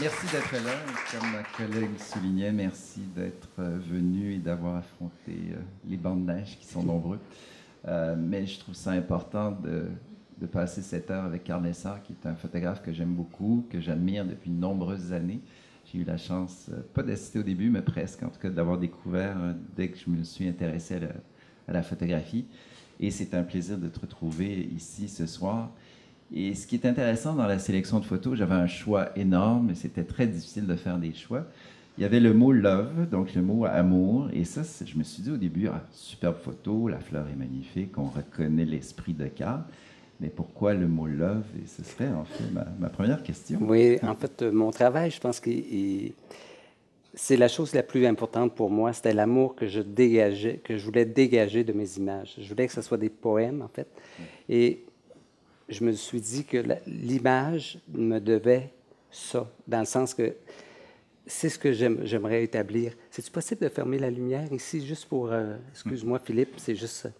Merci d'être là. Comme ma collègue soulignait, merci d'être euh, venu et d'avoir affronté euh, les bandes neige qui sont nombreux. Euh, mais je trouve ça important de, passer cette heure avec Carl qui est un photographe que j'aime beaucoup, que j'admire depuis de nombreuses années. J'ai eu la chance, pas d'assister au début, mais presque, en tout cas, d'avoir découvert dès que je me suis intéressé à la photographie. Et c'est un plaisir de te retrouver ici ce soir. Et ce qui est intéressant dans la sélection de photos, j'avais un choix énorme, c'était très difficile de faire des choix. Il y avait le mot love, donc le mot amour, et ça, je me suis dit au début, ah, superbe photo, la fleur est magnifique, on reconnaît l'esprit de Carl. Mais pourquoi le mot love Et ce serait en fait ma, première question. Oui, en fait, euh, mon travail, je pense que c'est la chose la plus importante pour moi. C'était l'amour que je dégageais, que je voulais dégager de mes images. Je voulais que ce soit des poèmes, en fait. Mm. Et je me suis dit que l'image me devait ça, dans le sens que c'est ce que j'aimerais établir. C'est-tu possible de fermer la lumière ici, juste pour... Euh, excuse-moi, mm. Philippe, c'est juste...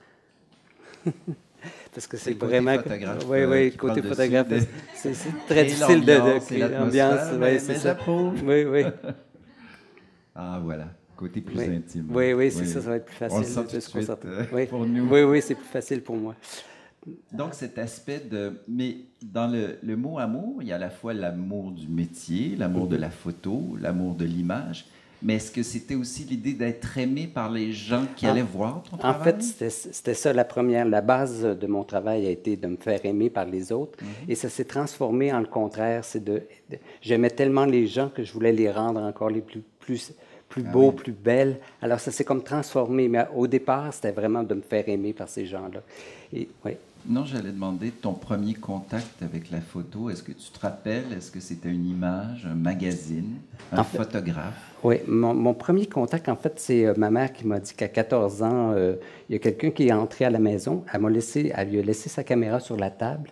Parce que c'est vraiment... Photographe, oui, oui, euh, côté photographe. C'est très difficile de... créer l'ambiance, oui, c'est ça. Oui, oui. ah, voilà. Côté plus intime. Oui, oui, c'est ça, ça va être plus facile. On le euh, pour nous. Oui, oui, c'est plus facile pour moi. Donc, cet aspect de. Mais dans le, mot amour, il y a à la fois l'amour du métier, l'amour de la photo, l'amour de l'image. Mais est-ce que c'était aussi l'idée d'être aimé par les gens qui allaient voir ton travail? En fait, c'était ça la première. La base de mon travail a été de me faire aimer par les autres. Mhm. Et ça s'est transformé en le contraire. C'est de, J'aimais tellement les gens que je voulais les rendre encore les plus, plus, plus ah beaux, plus belles. Alors, ça s'est comme transformé. Mais au départ, c'était vraiment de me faire aimer par ces gens-là. Et, oui. Non, j'allais demander ton premier contact avec la photo. Est-ce que tu te rappelles? Est-ce que c'était une image, un magazine, un photographe? Oui, mon, premier contact, en fait, c'est euh, ma mère qui m'a dit qu'à 14 ans, euh, il y a quelqu'un qui est entré à la maison. Elle lui a laissé sa caméra sur la table.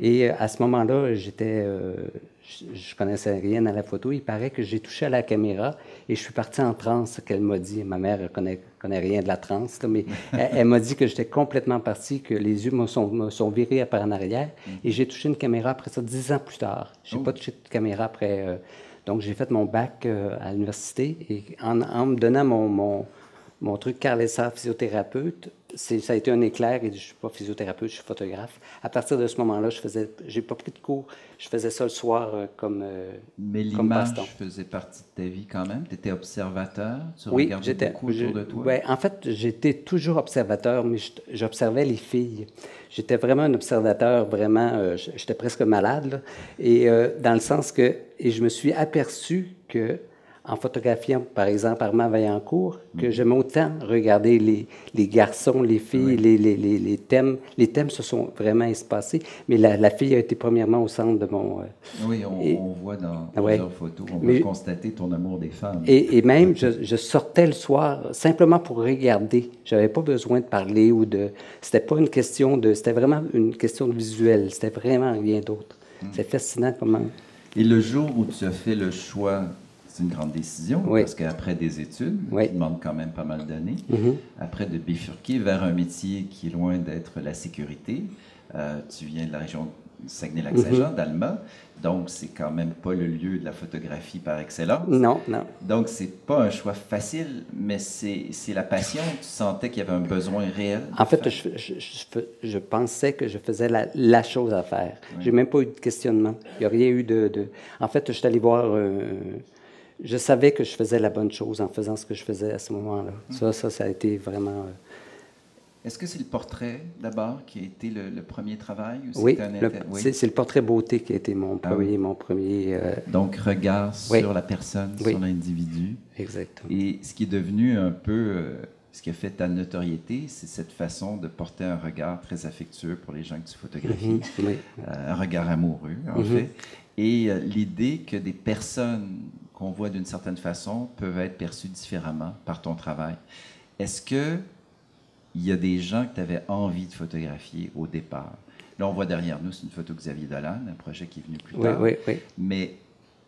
Et euh, à ce moment-là, j'étais, je, connaissais rien à la photo. Il paraît que j'ai touché à la caméra et je suis parti en transe, qu'elle m'a dit. Ma mère reconnaît... Je connais rien de la transe, mais elle, m'a dit que j'étais complètement parti, que les yeux me sont, sont virés par en arrière. Mm. Et j'ai touché une caméra après ça dix ans plus tard. Je n'ai oh. pas touché de caméra après. Euh, donc, j'ai fait mon bac euh, à l'université et en, me donnant mon, mon, mon truc Carlessa physiothérapeute, ça a été un éclair et je ne suis pas physiothérapeute, je suis photographe. À partir de ce moment-là, je faisais, j'ai pas pris de cours, je faisais ça le soir euh, comme euh, Mais l'image faisait partie de ta vie quand même. Tu étais observateur, tu oui, regardais beaucoup autour de toi. Ouais, en fait, j'étais toujours observateur, mais j'observais les filles. J'étais vraiment un observateur, vraiment, euh, j'étais presque malade, et dans le sens que, et je me suis aperçu que en photographiant, par exemple, Armand Vaillancourt, que mhm. j'aime autant regarder les, garçons, les filles, les, les, les, thèmes. Les thèmes se sont vraiment espacés, mais la, la fille a été premièrement au centre de mon... Euh, oui, on, voit dans ah plusieurs photos, on peut constater ton amour des femmes. Et, et même, je, sortais le soir simplement pour regarder. Je n'avais pas besoin de parler ou de... C'était pas une question de... C'était vraiment une question de visuel. C'était vraiment rien d'autre. Mm. C'est fascinant comment... Et le jour où tu as fait le choix c'est une grande décision parce qu'après des études, qui demandent quand même pas mal d'années, mm-hmm. après de bifurquer vers un métier qui est loin d'être la sécurité, euh, tu viens de la région Saguenay-Lac-Saint-Jean, mm-hmm. d'Alma, donc c'est quand même pas le lieu de la photographie par excellence. Non, non. Donc c'est pas un choix facile, mais c'est la passion. Tu sentais qu'il y avait un besoin réel. En fait, je, je, pensais que je faisais la, chose à faire. J'ai même pas eu de questionnement. Il n'y a rien eu de, En fait, je suis allé voir je savais que je faisais la bonne chose en faisant ce que je faisais à ce moment-là. Ça, ça, ça a été vraiment. Euh, Est-ce que c'est le portrait d'abord qui a été le, premier travail ou Oui, oui. c'est le portrait beauté qui a été mon ah premier. mon premier euh, Donc, regard sur la personne, sur l'individu. Exactement. Et ce qui est devenu un peu. Euh, ce qui a fait ta notoriété, c'est cette façon de porter un regard très affectueux pour les gens que tu photographies, mm-hmm. un regard amoureux, en mm-hmm. fait, et l'idée que des personnes qu'on voit d'une certaine façon peuvent être perçus différemment par ton travail. Est-ce que il y a des gens que tu avais envie de photographier au départ? Là, on voit derrière nous, c'est une photo de Xavier Dolan, un projet qui est venu plus tard. Oui, oui, oui. Mais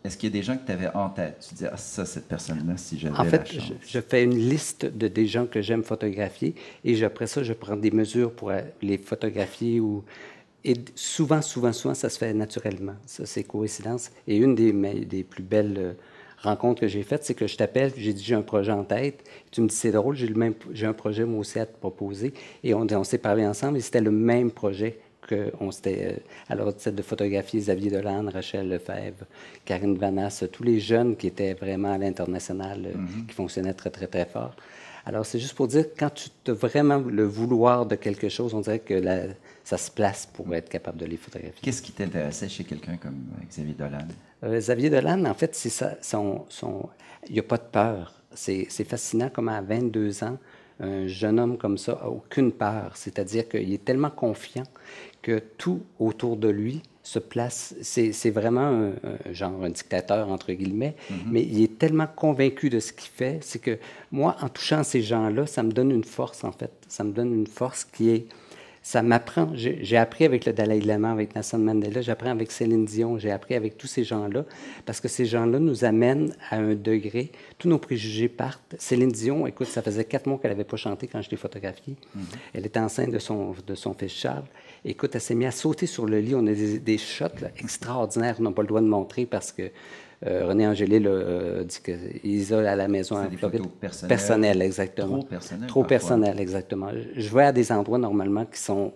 est-ce qu'il y a des gens que tu avais en tête? Tu te dis, ah, ça, cette personne-là, si j'avais la chance. Je, je, fais une liste de des gens que j'aime photographier et après ça, je prends des mesures pour euh, les photographier ou. Et souvent, souvent, souvent, ça se fait naturellement. Ça, c'est coïncidence. Et une des, des plus belles euh, rencontre que j'ai faite, c'est que je t'appelle, j'ai dit j'ai un projet en tête. Tu me dis c'est drôle, j'ai le même, j'ai un projet moi aussi à te proposer. Et on, on s'est parlé ensemble et c'était le même projet qu'on s'était. alors, euh, de photographier Xavier Dolan, Rachel Lefebvre, Karine Vanas, tous les jeunes qui étaient vraiment à l'international, euh, mm-hmm. qui fonctionnaient très, très, très fort. Alors, c'est juste pour dire, quand tu as vraiment le vouloir de quelque chose, on dirait que ça se place pour être capable de les photographier. Qu'est-ce qui t'intéressait chez quelqu'un comme euh, Xavier Dolan? Euh, Xavier Dolan, en fait, c'est ça, il n'y a pas de peur. C'est fascinant comment à 22 ans, un jeune homme comme ça n'a aucune peur. C'est-à-dire qu'il est tellement confiant que tout autour de lui se place. C'est vraiment un, genre un dictateur, entre guillemets, mm-hmm. mais il est tellement convaincu de ce qu'il fait. C'est que moi, en touchant ces gens-là, ça me donne une force, en fait. Ça me donne une force qui est ça m'apprend. J'ai appris avec le Dalai Lama, avec Nelson Mandela, j'apprends avec Céline Dion, j'ai appris avec tous ces gens-là, parce que ces gens-là nous amènent à un degré. Tous nos préjugés partent. Céline Dion, écoute, ça faisait quatre mois qu'elle n'avait pas chanté quand je l'ai photographiée. Mm-hmm. Elle était enceinte de son, de son fils Charles. Écoute, elle s'est mise à sauter sur le lit. On a des, shots extraordinaires n'ont n'a pas le droit de montrer parce que euh, René Angélil euh, dit qu'ils ont à la maison Personnel, exactement. Trop personnel. Trop exactement. Je vais à des endroits normalement qui sont.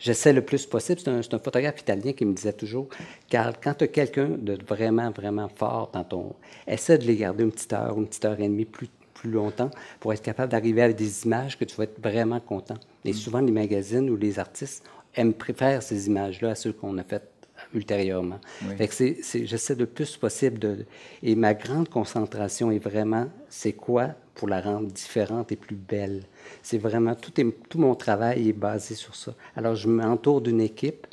J'essaie le plus possible. C'est un, photographe italien qui me disait toujours Carl, quand tu as quelqu'un de vraiment, vraiment fort dans ton. Essaie de les garder une petite heure, une petite heure et demie plus, plus longtemps pour être capable d'arriver avec des images que tu vas être vraiment content. Et mm. souvent, les magazines ou les artistes aiment, préfèrent ces images-là à ceux qu'on a faites ultérieurement. j'essaie le plus possible de... Et ma grande concentration est vraiment, c'est quoi pour la rendre différente et plus belle? C'est vraiment, tout, tout mon travail est basé sur ça. Alors, je m'entoure d'une équipe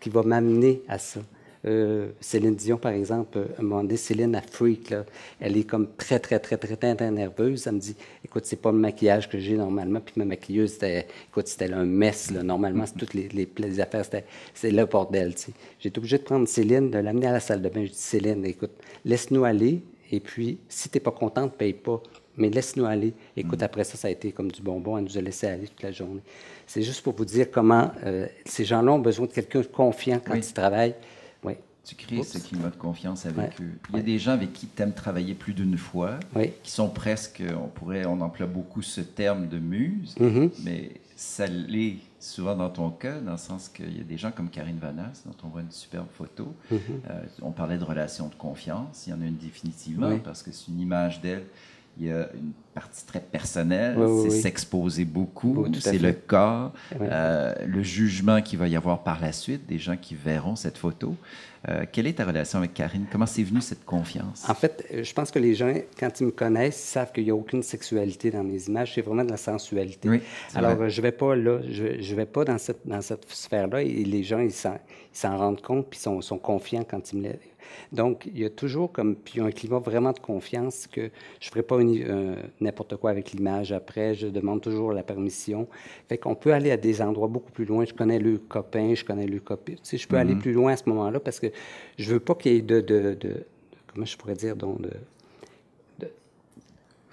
qui va m'amener à ça. Euh, Céline Dion, par exemple, euh, à demandé Céline, elle freak, Elle est comme très, très, très, très, très, très nerveuse. Elle me dit, écoute, c'est pas le maquillage que j'ai normalement. Puis ma maquilleuse, écoute, c'était un mess, Normalement, toutes les, les, affaires, c'est le bordel, J'ai été obligé de prendre Céline, de l'amener à la salle de bain. Je dis, Céline, écoute, laisse-nous aller. Et puis, si t'es pas contente, paye pas mais laisse-nous aller. Écoute, mm. après ça, ça a été comme du bonbon. Elle nous a laissé aller toute la journée. C'est juste pour vous dire comment euh, ces gens-là ont besoin de quelqu'un confiant quand ils travaillent. Tu crées ce climat de confiance avec eux. Il y a des gens avec qui tu aimes travailler plus d'une fois, qui sont presque, on pourrait, on emploie beaucoup ce terme de muse, mm-hmm. mais ça l'est souvent dans ton cœur, dans le sens qu'il y a des gens comme Karine Vanas, dont on voit une superbe photo. Mm-hmm. Euh, on parlait de relations de confiance, il y en a une définitivement, parce que c'est une image d'elle il y a une partie très personnelle, c'est s'exposer beaucoup, c'est le corps, eh euh, le jugement qu'il va y avoir par la suite des gens qui verront cette photo. Euh, quelle est ta relation avec Karine? Comment c'est venu cette confiance? En fait, euh, je pense que les gens, quand ils me connaissent, savent qu'il n'y a aucune sexualité dans mes images. C'est vraiment de la sensualité. Alors, je ne vais pas là, je, vais pas dans cette, dans cette sphère-là et les gens, ils s'en rendent compte puis sont, sont confiants quand ils me, donc, il y a toujours comme, puis un climat vraiment de confiance que je ne ferai pas n'importe quoi avec l'image après, je demande toujours la permission. Fait qu'on peut aller à des endroits beaucoup plus loin. Je connais le copain, je connais le copain. Tu sais, je peux aller mhm. plus loin à ce moment-là parce que je veux pas qu'il y ait de, comment je pourrais dire, donc de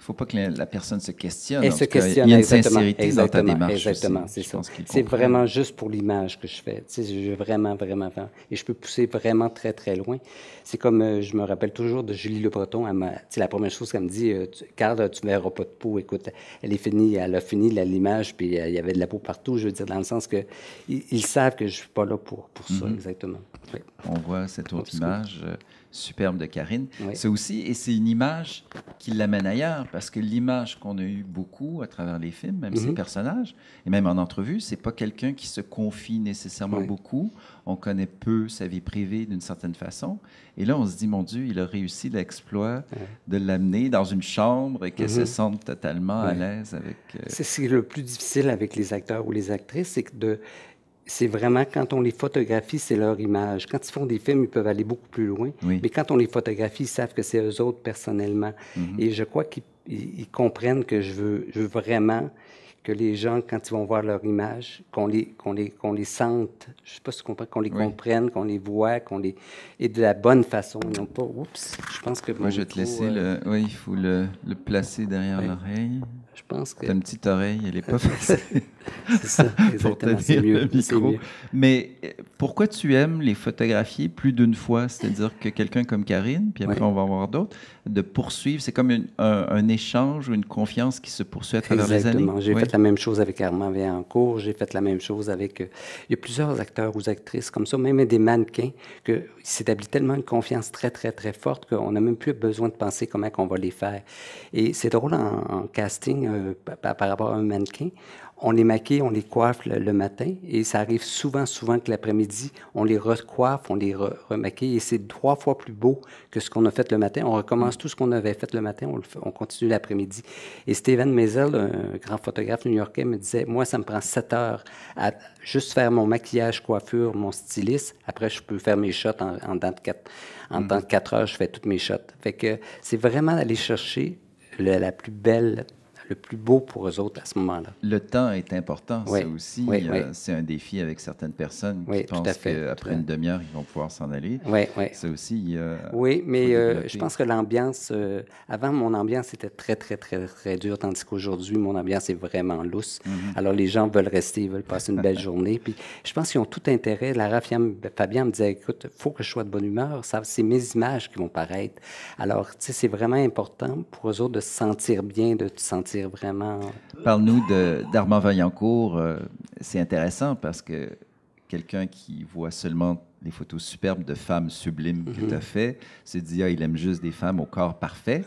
il ne faut pas que la, personne se questionne. Il y a une sincérité dans ta démarche. Exactement, c'est ça. C'est vraiment juste pour l'image que je fais. Tu sais, je, vraiment, vraiment, vraiment. Et je peux pousser vraiment très, très loin. C'est comme, euh, je me rappelle toujours de Julie Le Breton. Elle la première chose qu'elle me dit, euh, tu, mets euh, ne verras pas de peau. Écoute, elle est finie, elle a fini l'image, puis euh, il y avait de la peau partout. Je veux dire, dans le sens que ils, savent que je ne suis pas là pour, pour ça, mm-hmm. exactement. On voit cette autre image superbe de Karine. C'est aussi, et c'est une image qui l'amène ailleurs, parce que l'image qu'on a eue beaucoup à travers les films, même ses mhm. personnages, et même en entrevue, c'est pas quelqu'un qui se confie nécessairement beaucoup. On connaît peu sa vie privée d'une certaine façon. Et là, on se dit, mon Dieu, il a réussi l'exploit de l'amener dans une chambre et qu'elle se mhm. sente totalement à l'aise avec. Euh, c'est le plus difficile avec les acteurs ou les actrices, c'est de c'est vraiment quand on les photographie, c'est leur image. Quand ils font des films, ils peuvent aller beaucoup plus loin. Mais quand on les photographie, ils savent que c'est eux autres personnellement. Mm-hmm. Et je crois qu'ils comprennent que je veux vraiment les gens, quand ils vont voir leur image, qu'on les, les, qu'on les sente, je sais pas si qu'on les comprenne, qu'on les voit, qu'on les... et de la bonne façon, non oups, je pense que... Moi, je vais te laisser, le... Euh, oui, il faut le, placer derrière l'oreille. Je pense que... Ta petite oreille, elle n'est pas forcée. c'est ça, c'est mieux, Mais euh, pourquoi tu aimes les photographier plus d'une fois? C'est-à-dire que quelqu'un comme Karine, puis après on va voir d'autres, de poursuivre, c'est comme un, un, échange ou une confiance qui se poursuit à travers les années. J'ai même chose avec Armand Véancourt, j'ai fait la même chose avec... Euh, il y a plusieurs acteurs ou actrices comme ça, même des mannequins, que s'établit tellement une confiance très, très, très forte qu'on n'a même plus besoin de penser comment on va les faire. Et c'est drôle en, casting euh, par, rapport à un mannequin on les maquille, on les coiffe le, matin et ça arrive souvent, souvent que l'après-midi, on les recoiffe, on les remaquille et c'est trois fois plus beau que ce qu'on a fait le matin. On recommence tout ce qu'on avait fait le matin, on, continue l'après-midi. Et Steven Meisel, un grand photographe new-yorkais, me disait, moi, ça me prend sept heures à juste faire mon maquillage, coiffure, mon styliste. Après, je peux faire mes shots en, en mm. quatre, heures, je fais toutes mes shots. Fait que c'est vraiment aller chercher la plus belle le plus beau pour eux autres à ce moment-là. Le temps est important, ça aussi. Euh, c'est un défi avec certaines personnes qui pensent qu'après une demi-heure, ils vont pouvoir s'en aller. Oui, oui. Ça aussi. oui, mais euh, je pense que l'ambiance. Euh, avant, mon ambiance était très, très, très, très dure, tandis qu'aujourd'hui, mon ambiance est vraiment lousse. Mhm. Alors, les gens veulent rester, ils veulent passer une belle journée. Puis, je pense qu'ils ont tout intérêt. Lara Fabien me disait écoute, il faut que je sois de bonne humeur. C'est mes images qui vont paraître. Alors, tu sais, c'est vraiment important pour eux autres de se sentir bien, de se sentir vraiment. Parle-nous d'Armand Vaillancourt. Euh, c'est intéressant parce que quelqu'un qui voit seulement les photos superbes de femmes sublimes que mhm. tu as fait, se dit, ah, il aime juste des femmes au corps parfait.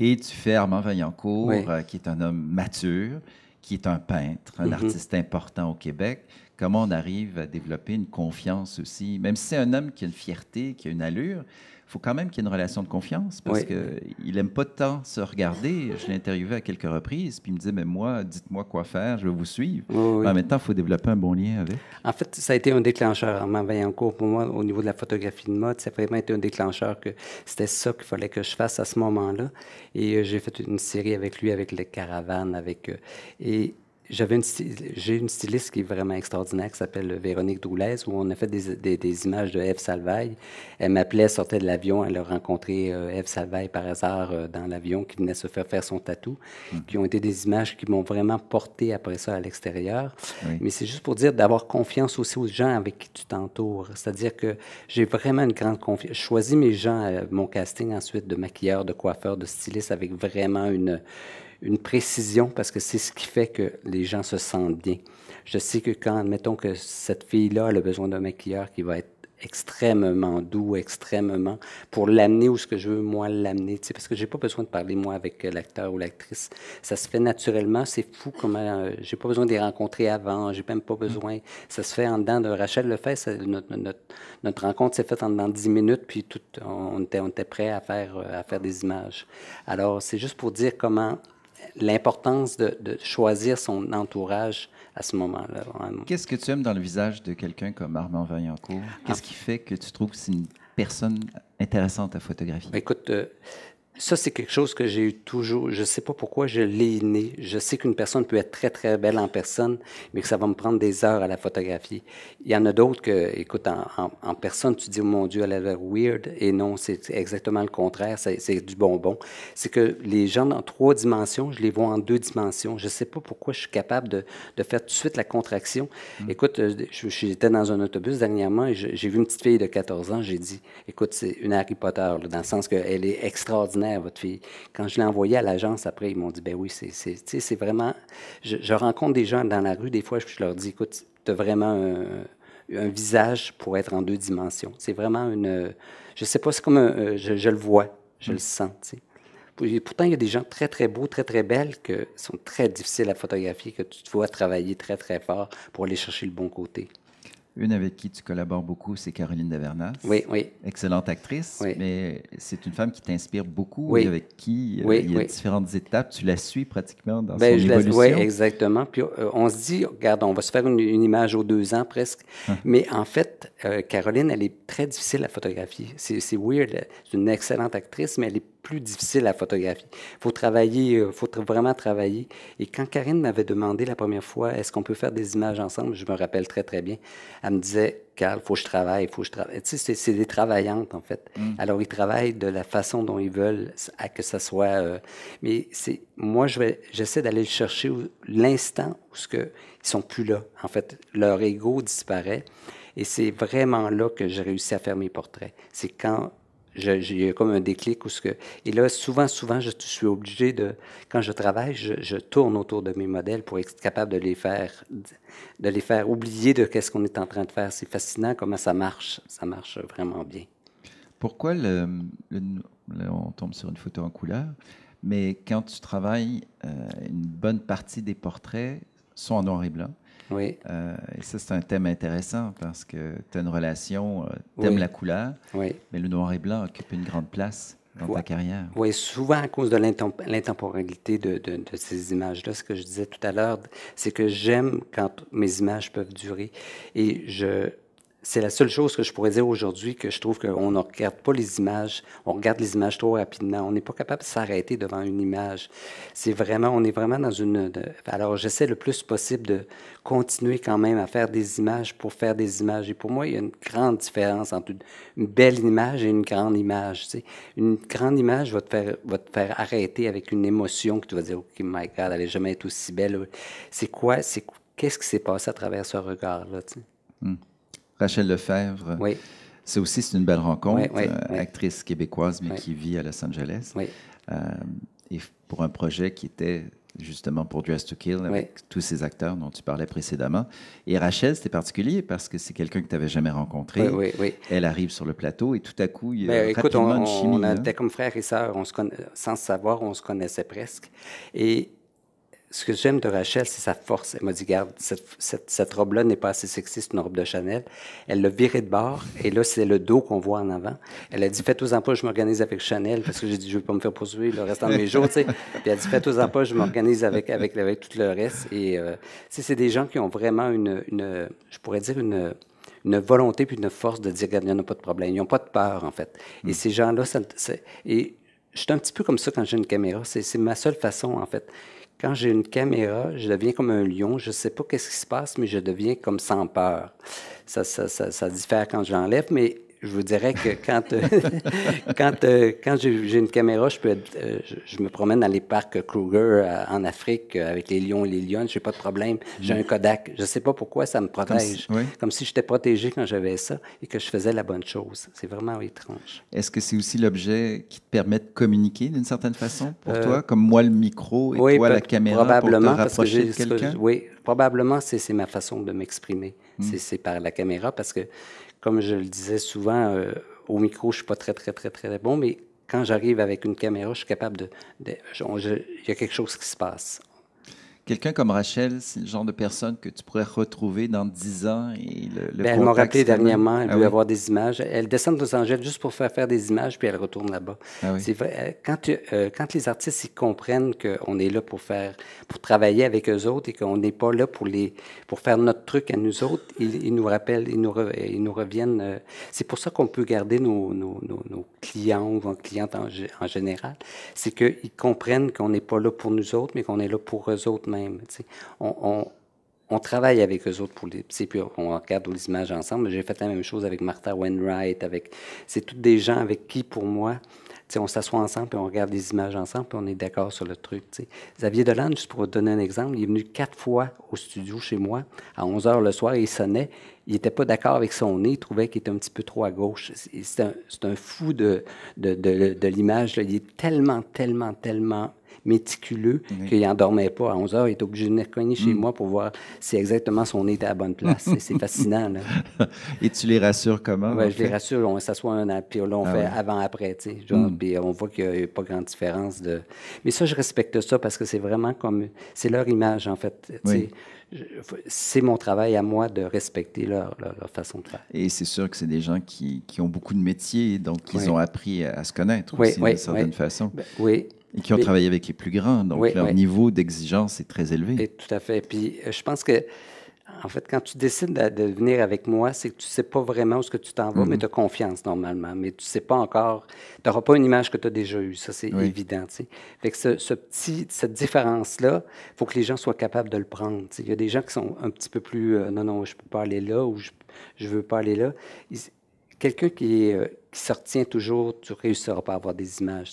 Et tu fais Armand Vaillancourt, euh, qui est un homme mature, qui est un peintre, un mhm. artiste important au Québec. Comment on arrive à développer une confiance aussi, même si c'est un homme qui a une fierté, qui a une allure, faut quand même qu'il y ait une relation de confiance parce que qu'il n'aime pas tant se regarder. Je l'ai interviewé à quelques reprises, puis il me disait Mais moi, dites-moi quoi faire, je vais vous suivre. en même temps, il faut développer un bon lien avec. En fait, ça a été un déclencheur. en cours pour moi, au niveau de la photographie de mode, ça a vraiment été un déclencheur que c'était ça qu'il fallait que je fasse à ce moment-là. Et euh, j'ai fait une série avec lui, avec les caravanes, avec. eux et j'avais une j'ai une styliste qui est vraiment extraordinaire, qui s'appelle Véronique Droulez, où on a fait des, des, des images de Eve Salvaille. Elle m'appelait, sortait de l'avion, elle a rencontré euh, Eve Salvaille par hasard euh, dans l'avion, qui venait se faire faire son tatou, hmm. qui ont été des images qui m'ont vraiment porté après ça à l'extérieur. Mais c'est juste pour dire d'avoir confiance aussi aux gens avec qui tu t'entoures. C'est-à-dire que j'ai vraiment une grande confiance. Je choisis mes gens, euh, mon casting ensuite de maquilleur, de coiffeur, de styliste, avec vraiment une une précision parce que c'est ce qui fait que les gens se sentent bien. Je sais que quand, admettons que cette fille-là a besoin d'un maquilleur qui va être extrêmement doux, extrêmement, pour l'amener où ce que je veux, moi, l'amener, parce que j'ai pas besoin de parler, moi, avec l'acteur ou l'actrice. Ça se fait naturellement, c'est fou comment, euh, j'ai pas besoin de les rencontrer avant, j'ai même pas besoin, ça se fait en dedans de Rachel le fait, notre, rencontre s'est faite en dedans de 10 minutes, puis tout, on, était, on était prêt à faire, euh, à faire des images. Alors, c'est juste pour dire comment l'importance de, choisir son entourage à ce moment-là. Qu'est-ce que tu aimes dans le visage de quelqu'un comme Armand Vaillancourt? Qu'est-ce ah. qui fait que tu trouves que c'est une personne intéressante à photographier? Écoute, euh, ça, c'est quelque chose que j'ai eu toujours. Je ne sais pas pourquoi je l'ai inné. Je sais qu'une personne peut être très, très belle en personne, mais que ça va me prendre des heures à la photographier. Il y en a d'autres que, écoute, en, personne, tu dis, oh mon Dieu, elle a l'air weird. Et non, c'est exactement le contraire. C'est du bonbon. C'est que les gens en trois dimensions, je les vois en deux dimensions. Je ne sais pas pourquoi je suis capable de, faire tout de suite la contraction. Mm. Écoute, euh, j'étais dans un autobus dernièrement et j'ai vu une petite fille de 14 ans. J'ai dit, écoute, c'est une Harry Potter, dans le sens qu'elle est extraordinaire votre fille. Quand je l'ai envoyé à l'agence après, ils m'ont dit, ben oui, c'est vraiment... Je, rencontre des gens dans la rue, des fois, je leur dis, écoute, tu as vraiment un, visage pour être en deux dimensions. C'est vraiment une... Je sais pas, c'est comme euh, je, le vois, je le sens, sais. Pourtant, il y a des gens très, très beaux, très, très belles, que sont très difficiles à photographier, que tu dois vois travailler très, très fort pour aller chercher le bon côté. Une avec qui tu collabores beaucoup, c'est Caroline Davernas. Oui, oui. Excellente actrice, mais c'est une femme qui t'inspire beaucoup, oui. avec qui euh, il y a différentes étapes. Tu la suis pratiquement dans ben, son je évolution. oui, exactement. Puis euh, on se dit, regarde, on va se faire une, image aux deux ans presque. Ah. Mais en fait, euh, Caroline, elle est très difficile à photographier. C'est weird. C'est une excellente actrice, mais elle est plus difficile à photographier. Il faut travailler, il euh, faut vraiment travailler. Et quand Karine m'avait demandé la première fois, est-ce qu'on peut faire des images ensemble, je me rappelle très, très bien, elle me disait, Carl, faut que je travaille, il faut que je travaille. Tu sais, c'est des travaillantes, en fait. Mm. Alors, ils travaillent de la façon dont ils veulent, à que ça soit. Euh, mais c'est moi, j'essaie d'aller chercher l'instant où ce que, ils sont plus là. En fait, leur ego disparaît. Et c'est vraiment là que j'ai réussi à faire mes portraits. C'est quand j'ai eu comme un déclic ou ce que. Et là, souvent, souvent, je suis obligé de. Quand je travaille, je, tourne autour de mes modèles pour être capable de les faire, de les faire oublier de qu'est-ce qu'on est en train de faire. C'est fascinant comment ça marche. Ça marche vraiment bien. Pourquoi le, on tombe sur une photo en couleur, mais quand tu travailles, euh, une bonne partie des portraits sont en noir et blanc. Oui. Euh, et ça, c'est un thème intéressant parce que tu as une relation, euh, tu aimes la couleur, mais le noir et blanc occupe une grande place dans ta carrière. Oui, souvent à cause de l'intemporalité de, de, de, ces images-là. Ce que je disais tout à l'heure, c'est que j'aime quand mes images peuvent durer. Et je, c'est la seule chose que je pourrais dire aujourd'hui que je trouve qu'on ne regarde pas les images, on regarde les images trop rapidement, on n'est pas capable de s'arrêter devant une image. C'est vraiment, on est vraiment dans une. alors j'essaie le plus possible de continuer quand même à faire des images pour faire des images. Et pour moi, il y a une grande différence entre une, belle image et une grande image. Tu sais. Une grande image va te, faire, va faire arrêter avec une émotion que tu vas dire, OK, my God, elle n'allait jamais être aussi belle. C'est quoi, c'est qu'est-ce qui s'est passé à travers ce regard-là? Tu hmm. Rachel Lefebvre. Oui. aussi, c'est une belle rencontre. Euh, actrice québécoise, mais qui vit à Los Angeles. Euh, et pour un projet qui était justement pour Dress to Kill avec tous ces acteurs dont tu parlais précédemment. Et Rachel, c'était particulier parce que c'est quelqu'un que tu n'avais jamais rencontré. Elle arrive sur le plateau et tout à coup, il y a ben, écoute, on, une chimie. On était comme frères et sœurs. On se Sans savoir, on se connaissait presque ce que j'aime de Rachel, c'est sa force. Elle m'a dit, garde, cette, robe-là n'est pas assez sexy, c'est une robe de Chanel. Elle l'a virée de bord, et là, c'est le dos qu'on voit en avant. Elle a dit, faites aux en je m'organise avec Chanel, parce que j'ai dit, je veux pas me faire poursuivre le restant de mes jours, tu sais. Puis elle a dit, faites aux en je m'organise avec, avec, avec tout le reste. Et, euh, c'est des gens qui ont vraiment une, je pourrais dire, une, une volonté puis une force de dire, regarde, il n'y en a pas de problème. Ils n'ont pas de peur, en fait. Et hmm. ces gens-là, ça, et je suis un petit peu comme ça quand j'ai une caméra. C'est ma seule façon, en fait. Quand j'ai une caméra, je deviens comme un lion. Je sais pas qu'est-ce qui se passe, mais je deviens comme sans peur. Ça, ça, ça, ça diffère quand je l'enlève, mais je vous dirais que quand, euh, quand, euh, quand j'ai une caméra, je, peux euh, je, me promène dans les parcs Kruger en Afrique avec les lions et les lionnes, j'ai pas de problème. J'ai mm. un Kodak. Je sais pas pourquoi ça me protège. Comme si, j'étais protégé quand j'avais ça et que je faisais la bonne chose. C'est vraiment étrange. Est-ce que c'est aussi l'objet qui te permet de communiquer d'une certaine façon pour toi, comme moi le micro et toi la caméra probablement, pour te rapprocher quelqu'un? Oui, probablement c'est ma façon de m'exprimer. Mm. C'est par la caméra parce que comme je le disais souvent, euh, au micro, je suis pas très, très, très, très bon, mais quand j'arrive avec une caméra, je suis capable de... Il y a quelque chose qui se passe. Quelqu'un comme Rachel, c'est le genre de personne que tu pourrais retrouver dans 10 ans. Et le, ben, elle m'a rappelé dernièrement, elle ah voulait avoir des images. Elle descend de Los Angeles juste pour faire faire des images, puis elle retourne là-bas. Ah euh, quand, euh, quand les artistes ils comprennent qu'on est là pour faire, pour travailler avec eux autres et qu'on n'est pas là pour, les, pour faire notre truc à nous autres, ils, nous rappellent, ils nous, nous reviennent. Euh. c'est pour ça qu'on peut garder nos, nos, clients ou nos clientes en, en général. C'est qu'ils comprennent qu'on n'est pas là pour nous autres, mais qu'on est là pour eux autres on, travaille avec les autres pour les. Puis on regarde les images ensemble. J'ai fait la même chose avec Martha Wainwright. Avec, c'est toutes des gens avec qui, pour moi, on s'assoit ensemble, puis on regarde les images ensemble, puis on est d'accord sur le truc. Xavier Dolan, juste pour donner un exemple, il est venu quatre fois au studio chez moi. À 11 h le soir, il sonnait. Il n'était pas d'accord avec son nez. Il trouvait qu'il était un petit peu trop à gauche. C'est un, fou de l'image. Il est tellement, tellement, tellement méticuleux qu'il qu'il dormait pas à 11 heures. Il est obligé de venir cogner chez hmm. moi pour voir si exactement son nez était à la bonne place. c'est fascinant. Là. Et tu les rassures comment? je les rassure. On s'assoit un an, puis là, on ah fait avant-après. Mm. Puis on voit qu'il n'y a pas grande différence. de. Mais ça, je respecte ça parce que c'est vraiment comme. C'est leur image, en fait. C'est mon travail à moi de respecter leur, façon de faire. Et c'est sûr que c'est des gens qui, qui, ont beaucoup de métiers, donc ils ont appris à, se connaître aussi, d'une certaine façon. Ben, oui, oui, et qui ont travaillé avec les plus grands. Donc, leur niveau d'exigence est très élevé. Et tout à fait. Puis, euh, je pense que, en fait, quand tu décides de, venir avec moi, c'est que tu ne sais pas vraiment où ce que tu t'en vas, mais mhm. tu as confiance normalement. Mais tu ne sais pas encore. Tu n'auras pas une image que tu as déjà eue. Ça, c'est évident. T'sais. Fait que ce, petit, cette différence-là, il faut que les gens soient capables de le prendre. Il y a des gens qui sont un petit peu plus euh, non, non, je ne peux pas aller là ou je ne veux pas aller là. Quelqu'un euh, qui, se retient toujours, tu réussiras pas à avoir des images.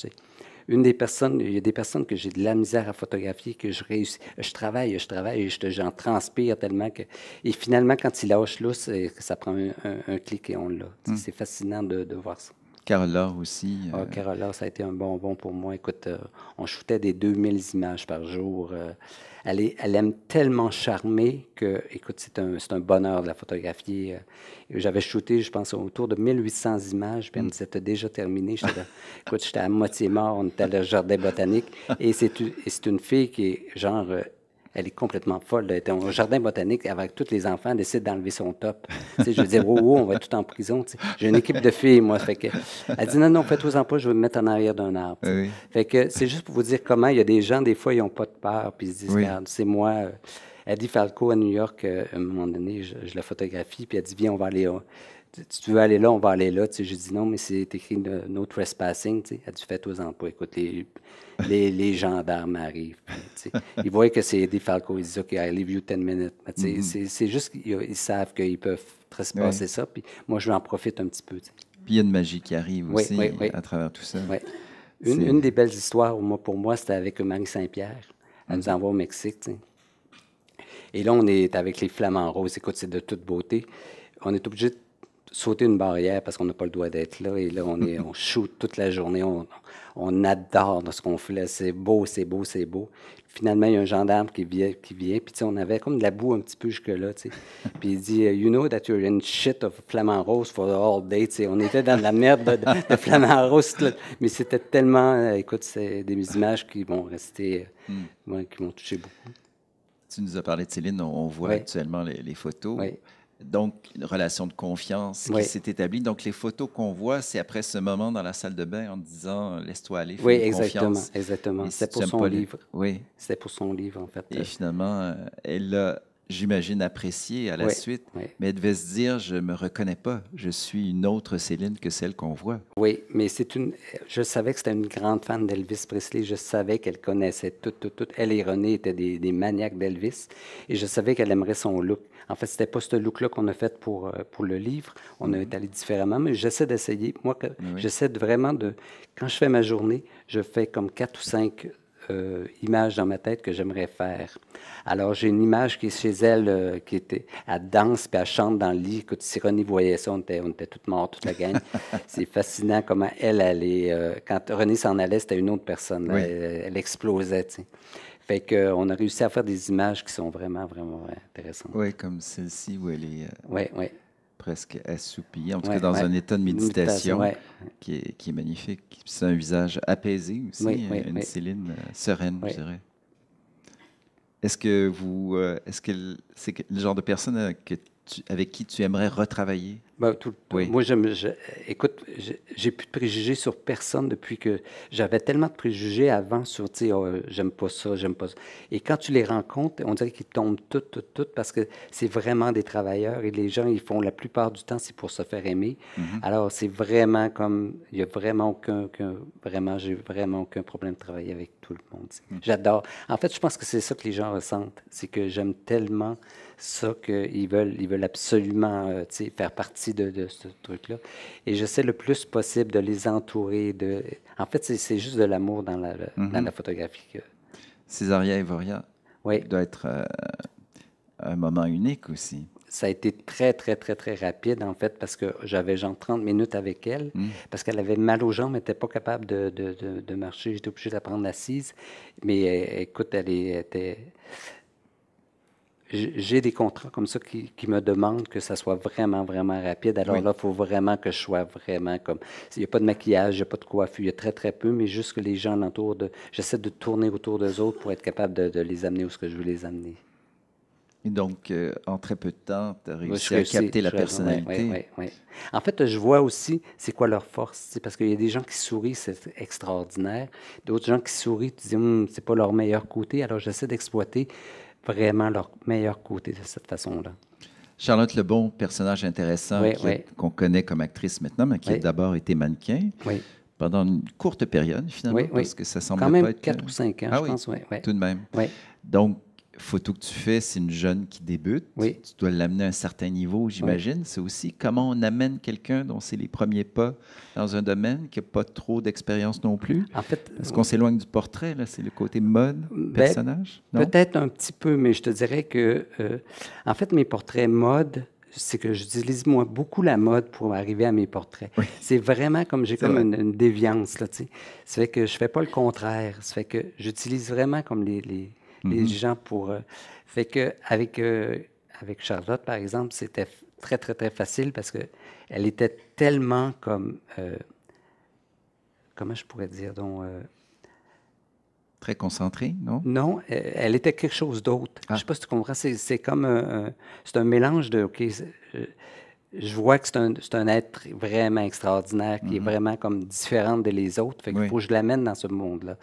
Une des personnes, il y a des personnes que j'ai de la misère à photographier, que je réussis. Je travaille, je travaille, je, j'en transpire tellement que. Et finalement, quand il lâche que ça prend un, clic et on l'a. Hmm. C'est fascinant de voir ça. Carola aussi. Ah, euh... ça a été un bonbon pour moi. Écoute, euh, on shootait des 2000 images par jour. Euh, elle, elle, aime tellement charmer que, écoute, c'est un, un, bonheur de la photographier. Euh, j'avais shooté, je pense, autour de 1800 images, puis elle déjà terminé. écoute, j'étais à moitié mort, on était le jardin botanique. Et c'est une fille qui est genre elle est complètement folle. Elle était au jardin botanique avec tous les enfants, elle décide d'enlever son top. je veux dire, oh, oh, on va être tout en prison. J'ai une équipe de filles, moi. elle dit, non, non, faites-vous en pas, je vais me mettre en arrière d'un arbre. Fait que c'est juste pour vous dire comment il y a des gens, des fois, ils n'ont pas de peur, puis ils se disent, c'est moi. Elle euh, dit, Falco à New York, euh, à un moment donné, je, la photographie, puis elle dit, viens, on va aller là. tu veux aller là, on va aller là. Je sais, j'ai dit non, mais c'est écrit no, trespassing. Elle a "Faites toi aux emplois. Écoute, les, les, les gendarmes arrivent. ils voient que c'est des Falco, ils disent OK, I leave you 10 minutes. Mm-hmm. C'est juste qu'ils savent qu'ils peuvent trespasser ça. Puis moi, je en profite un petit peu. Puis il y a une magie qui arrive aussi à travers tout ça. Une, une, des belles histoires moi pour moi, c'était avec Marie Saint-Pierre. Elle nous mm-hmm. envoie au Mexique. Et là, on est avec les flamants roses. Écoute, c'est de toute beauté. On est obligé de sauter une barrière parce qu'on n'a pas le droit d'être là. Et là, on, est, on shoot toute la journée. On, on adore ce qu'on fait. C'est beau, c'est beau, c'est beau. Finalement, il y a un gendarme qui vient, qui vient puis on avait comme de la boue un petit peu jusque-là. puis il dit, euh, You know that you're in shit of Flamand Rose for all day. on était dans de la merde de, de, Rose. Mais c'était tellement. Euh, écoute, c'est des images qui vont rester. Euh, hmm. qui m'ont touché beaucoup. Tu nous as parlé de Céline, on, voit actuellement les, les photos. Donc, une relation de confiance qui s'est établie. Donc, les photos qu'on voit, c'est après ce moment dans la salle de bain en disant laisse-toi aller. Fais oui, exactement, exactement. C'est pour son livre. Oui. C'est pour son livre, en fait. Et finalement, euh, elle l'a, j'imagine, apprécié à la suite, mais elle devait se dire je ne me reconnais pas, je suis une autre Céline que celle qu'on voit. Oui, mais c'est une. Je savais que c'était une grande fan d'Elvis Presley. Je savais qu'elle connaissait tout, tout, tout. Elle et René étaient des, des maniaques d'Elvis, et je savais qu'elle aimerait son look. En fait, c'était pas ce look-là qu'on a fait pour, euh, pour le livre. On est allé différemment, mais j'essaie d'essayer. Moi, j'essaie vraiment de... Quand je fais ma journée, je fais comme quatre ou cinq euh, images dans ma tête que j'aimerais faire. Alors, j'ai une image qui est chez elle, euh, qui était, elle danse puis elle chante dans le lit. si René voyait ça, on était, on était toutes mortes, toute la gang. c'est fascinant comment elle, allait… quand René s'en allait, c'était une autre personne. Elle, elle, explosait, tu sais. Fait qu'on euh, a réussi à faire des images qui sont vraiment, vraiment intéressantes. Oui, comme celle-ci où elle est euh, presque assoupie, en tout cas dans un état de méditation, qui est, magnifique. C'est un visage apaisé aussi, euh, une Céline sereine, je dirais. Est-ce que vous, est-ce que c'est le genre de personne avec qui tu aimerais retravailler? Bah, tout, Moi, écoute, je, écoute, j'ai plus de préjugés sur personne depuis que j'avais tellement de préjugés avant sur, tu sais, oh, j'aime pas ça, j'aime pas ça. Et quand tu les rencontres, on dirait qu'ils tombent tout, tout, tout, parce que c'est vraiment des travailleurs et les gens, ils font la plupart du temps, c'est pour se faire aimer. Mm-hmm. Alors, c'est vraiment comme, il n'y a vraiment aucun, vraiment, j'ai vraiment aucun problème de travailler avec tout le monde. Mm. J'adore. En fait, je pense que c'est ça que les gens ressentent, c'est que j'aime tellement ça qu'ils veulent, ils veulent absolument, euh, tu sais, faire partie de, ce truc-là. Et j'essaie le plus possible de les entourer. De... En fait, c'est juste de l'amour dans la, dans mhm. la photographie. Que... Césaria Evoria oui. doit être euh, un moment unique aussi. Ça a été très, très, très, très rapide, en fait, parce que j'avais genre 30 minutes avec elle, mhm. parce qu'elle avait mal aux jambes, elle n'était pas capable de, de, de marcher. J'étais obligé de la prendre assise. Mais euh, écoute, elle était j'ai des contrats comme ça qui, me demandent que ça soit vraiment, vraiment rapide. Alors là, il faut vraiment que je sois vraiment comme. Il n'y a pas de maquillage, il n'y a pas de coiffure, il y a très, très peu, mais juste que les gens l'entourent de. J'essaie de tourner autour des autres pour être capable de, les amener où je veux les amener. Et donc, euh, en très peu de temps, tu as réussi à capter la personnalité. Oui, oui, en fait, je vois aussi c'est quoi leur force. Parce qu'il y a des gens qui sourient, c'est extraordinaire. D'autres gens qui sourient, tu dis, hum, c'est pas leur meilleur côté. Alors, j'essaie d'exploiter vraiment leur meilleur côté de cette façon-là. Charlotte Lebon, personnage intéressant qu'on connaît comme actrice maintenant, mais qui a d'abord été mannequin pendant une courte période, finalement, parce que ça semblait Quand même pas être... 4 ou 5 ans, euh, ah je pense, Tout de même. Donc, photo que tu fais, c'est une jeune qui débute. Tu dois l'amener à un certain niveau, j'imagine. C'est aussi comment on amène quelqu'un dont c'est les premiers pas dans un domaine qui n'a pas trop d'expérience non plus. En fait, Est-ce qu'on s'éloigne du portrait? Là? C'est le côté mode, ben, personnage? Peut-être un petit peu, mais je te dirais que, euh, en fait, mes portraits mode, c'est que j'utilise moi beaucoup la mode pour arriver à mes portraits. C'est vraiment comme j'ai comme une, déviance là, tu Ça fait que je ne fais pas le contraire. C'est fait que j'utilise vraiment comme les les mm-hmm. gens pour. Euh, fait que avec, euh, avec Charlotte, par exemple, c'était très, très, très facile parce qu'elle était tellement comme. Euh, comment je pourrais dire donc. Très concentrée, non? Non, e, elle était quelque chose d'autre. Ah. Je ne sais pas si tu comprends. C'est comme c'est un mélange de je vois que c'est un, être vraiment extraordinaire, qui est mhm. vraiment comme différent de les autres. Fait que faut que je l'amène dans ce monde-là.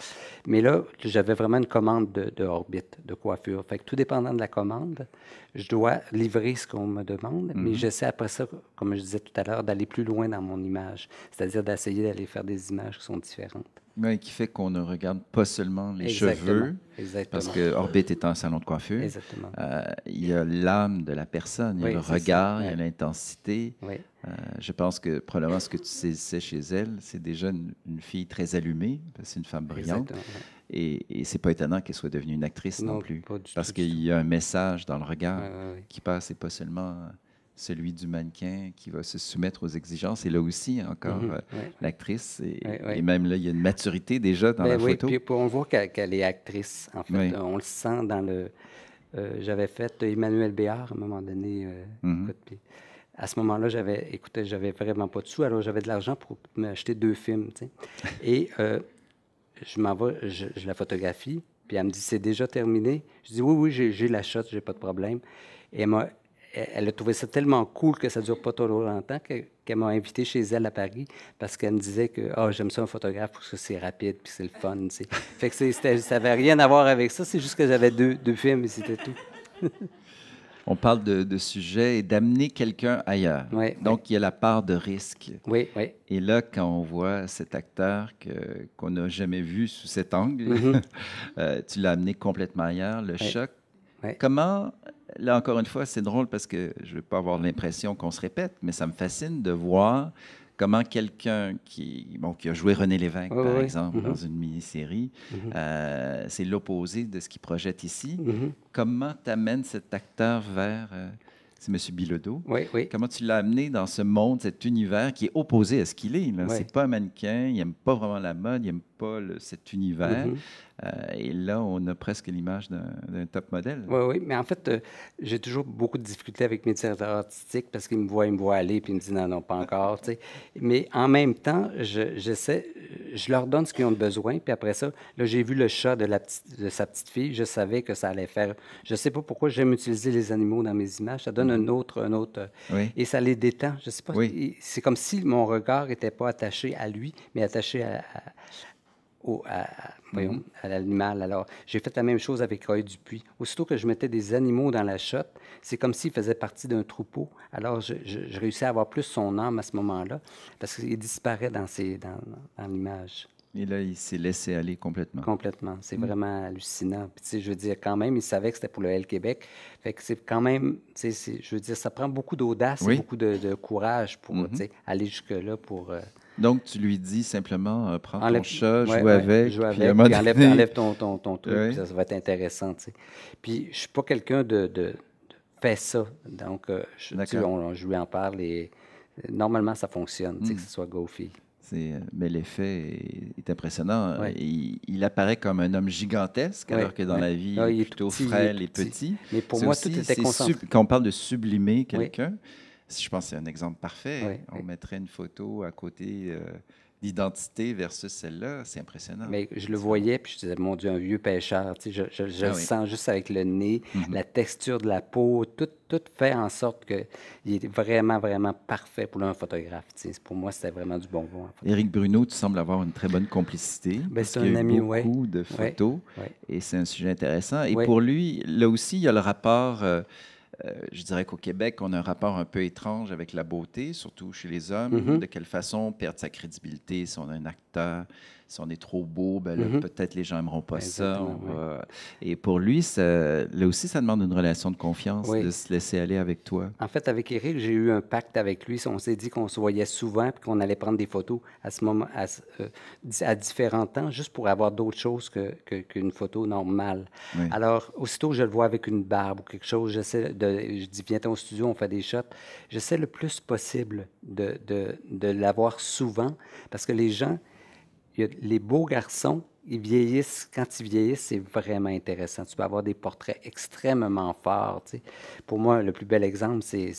Mais là, j'avais vraiment une commande de, de, orbite, de coiffure. Fait que tout dépendant de la commande, je dois livrer ce qu'on me demande, mais mhm. j'essaie après ça, comme je disais tout à l'heure, d'aller plus loin dans mon image. C'est-à-dire d'essayer d'aller faire des images qui sont différentes. Oui, qui fait qu'on ne regarde pas seulement les cheveux, parce que Orbit est un salon de coiffure. Euh, il y a l'âme de la personne, il y a le regard, il y a l'intensité. Euh, je pense que probablement ce que tu sais chez elle, c'est déjà une, fille très allumée, c'est une femme brillante. Et, ce c'est pas étonnant qu'elle soit devenue une actrice non, non plus, parce qu'il y a un message dans le regard qui passe, et pas seulement euh, celui du mannequin qui va se soumettre aux exigences. Et là aussi, encore, mhm. euh, l'actrice. Et, même là, il y a une maturité déjà dans ben la oui, Puis on voit qu'elle, est actrice, en fait. On le sent dans le... Euh, j'avais fait Emmanuel Béard à un moment donné. Euh, mhm. à ce moment-là, j'avais, écoutez, j'avais vraiment pas de sous, alors j'avais de l'argent pour m'acheter deux films. Et je m'en vais, je, la photographie, puis elle me dit, c'est déjà terminé. Je dis, oui, oui, j'ai, la shot, j'ai pas de problème. Et elle m'a elle a trouvé ça tellement cool que ça ne dure pas trop longtemps qu'elle m'a invité chez elle à Paris parce qu'elle me disait que oh, j'aime ça un photographe parce que c'est rapide puis c'est le fun. Fait que ça n'avait rien à voir avec ça, c'est juste que j'avais deux, deux, films et c'était tout. On parle de, de sujet et d'amener quelqu'un ailleurs. Donc, il y a la part de risque. Oui, oui. Et là, quand on voit cet acteur qu'on n'a jamais vu sous cet angle, mm-hmm. euh, tu l'as amené complètement ailleurs, le choc Comment, là encore une fois, c'est drôle parce que je ne veux pas avoir l'impression qu'on se répète, mais ça me fascine de voir comment quelqu'un qui, bon, a joué René Lévesque, par exemple, dans mm-hmm. une mini-série, mm-hmm. euh, c'est l'opposé de ce qu'il projette ici. Mm-hmm. Comment t'amènes cet acteur vers... Euh, c'est M. Bilodeau. Oui, oui. Comment tu l'as amené dans ce monde, cet univers qui est opposé à ce qu'il est. Oui. C'est pas un mannequin, il n'aime pas vraiment la mode, il n'aime pas cet univers. Euh, et là, on a presque l'image d'un top modèle. Oui, oui, mais en fait, euh, j'ai toujours beaucoup de difficultés avec mes directeurs artistiques parce qu'ils me voient, ils me voient aller, puis ils me disent non, non, pas encore. sais. Mais en même temps, j'essaie, je, je, leur donne ce qu'ils ont besoin, puis après ça, là, j'ai vu le chat de, la sa petite fille, je savais que ça allait faire. Je ne sais pas pourquoi j'aime utiliser les animaux dans mes images, ça donne mm-hmm. un autre, un autre. Euh, et ça les détend, je sais pas. C'est comme si mon regard n'était pas attaché à lui, mais attaché à Mhm. à, l'animal. Alors, j'ai fait la même chose avec Roy Dupuis. Aussitôt que je mettais des animaux dans la chotte, c'est comme s'ils faisaient partie d'un troupeau. Alors, je, réussis à avoir plus son âme à ce moment-là, parce qu'il disparaît dans, dans l'image. Et là, il s'est laissé aller complètement. Complètement. C'est mm. vraiment hallucinant. Puis, tu sais, je veux dire, quand même, il savait que c'était pour le L Québec. Fait que c'est quand même, tu sais, je veux dire, ça prend beaucoup d'audace et beaucoup de, courage pour mm-hmm. aller jusque-là pour. Euh, donc, tu lui dis simplement, prend euh, prends ton chat, joue avec, joue avec, puis, enlève, ton, truc, ça, va être intéressant. Tu sais. Puis, je ne suis pas quelqu'un de, de, fait ça. Donc, euh, je, tu, je lui en parle et normalement, ça fonctionne, tu sais, mm. que ce soit Goofy. Euh, mais l'effet est, impressionnant. Il, apparaît comme un homme gigantesque, alors que dans la vie, ah, il est plutôt frêle et petit. Mais pour moi, tout était concentré. Quand on parle de sublimer quelqu'un, je pense que c'est un exemple parfait. On mettrait une photo à côté euh, l'identité versus celle-là, c'est impressionnant. Mais je le voyais, puis je disais, mon Dieu, un vieux pêcheur. Tu sais, je, ah le sens juste avec le nez, mhm. la texture de la peau, tout, tout fait en sorte qu'il est vraiment, vraiment parfait pour un photographe. Tu sais. Pour moi, c'était vraiment du bon vent. Éric Bruno, tu sembles avoir une très bonne complicité. Ben, c'est un ami, oui. beaucoup de photos, et c'est un sujet intéressant. Et pour lui, là aussi, il y a le rapport... Euh, euh, je dirais qu'au Québec, on a un rapport un peu étrange avec la beauté, surtout chez les hommes. Mm-hmm. De quelle façon perdre sa crédibilité si on a un acteur si on est trop beau, ben mm-hmm. peut-être les gens n'aimeront pas ça. Et pour lui, là aussi, ça demande une relation de confiance, de se laisser aller avec toi. En fait, avec Eric, j'ai eu un pacte avec lui. On s'est dit qu'on se voyait souvent et qu'on allait prendre des photos à ce moment, à, euh, différents temps, juste pour avoir d'autres choses qu'une photo normale. Alors, aussitôt que je le vois avec une barbe ou quelque chose, je dis, viens au studio, on fait des shots. J'essaie le plus possible de, de l'avoir souvent parce que les gens les beaux garçons, ils vieillissent. Quand ils vieillissent, c'est vraiment intéressant. Tu peux avoir des portraits extrêmement forts. Pour moi, le plus bel exemple, c'est.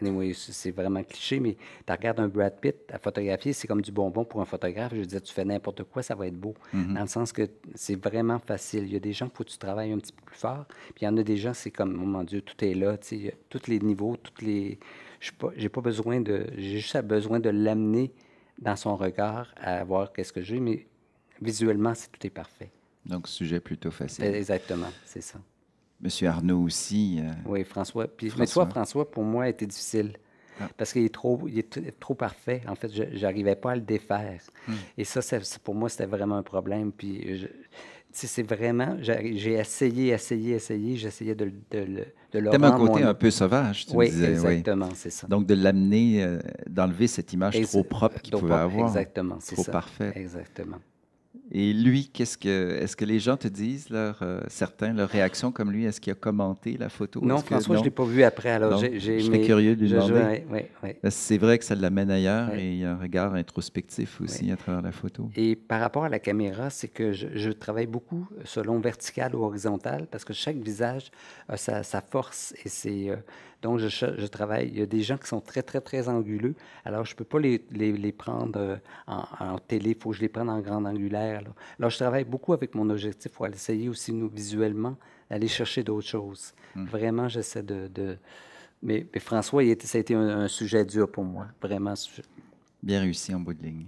Anyway, c'est vraiment cliché, mais tu regardes un Brad Pitt à photographier, c'est comme du bonbon pour un photographe. Je disais, tu fais n'importe quoi, ça va être beau. Mm-hmm. Dans le sens que c'est vraiment facile. Il y a des gens, pour que tu travailles un petit peu plus fort. Puis il y en a des gens, c'est comme, oh mon Dieu, tout est là. tous les niveaux, toutes les. Je n'ai pas, pas besoin de. J'ai juste besoin de l'amener dans son regard à voir qu'est-ce que j'ai, mais visuellement, c'est tout est parfait. Donc, sujet plutôt facile. Exactement, c'est ça. Monsieur Arnaud aussi. Euh, oui, François. Puis, François. Mais toi, François, pour moi, était difficile. Ah. Parce qu'il est trop, il est trop parfait. En fait, je n'arrivais pas à le défaire. Hmm. Et ça, ça, pour moi, c'était vraiment un problème. Puis, je, c'est vraiment, j'ai essayé, essayé, essayé, j'essayais de, de, le rendre. un côté un peu sauvage, tu oui, Exactement, c'est ça. Donc, de l'amener, euh, d'enlever cette image trop propre qu'il pouvait avoir. Exactement, Trop parfait. Exactement. Et lui, qu'est-ce que est-ce que les gens te disent leur euh, certains leur réaction comme lui Est-ce qu'il a commenté la photo Non, François, que, ne je l'ai pas vu après. Alors, suis curieux de lui demander. C'est vrai que ça l'amène ailleurs et il y a un regard introspectif aussi à travers la photo. Et par rapport à la caméra, c'est que je, travaille beaucoup selon vertical ou horizontal parce que chaque visage a sa, force et c'est euh, donc, je, travaille. Il y a des gens qui sont très, très, très anguleux. Alors, je ne peux pas les, les, prendre euh, en, en télé. Il faut que je les prenne en grande angulaire alors, je travaille beaucoup avec mon objectif pour essayer aussi, nous, visuellement, d'aller chercher d'autres choses. Hmm. Vraiment, j'essaie de, Mais, François, ça a été un, sujet dur pour moi, vraiment. Sujet... Bien réussi en bout de ligne.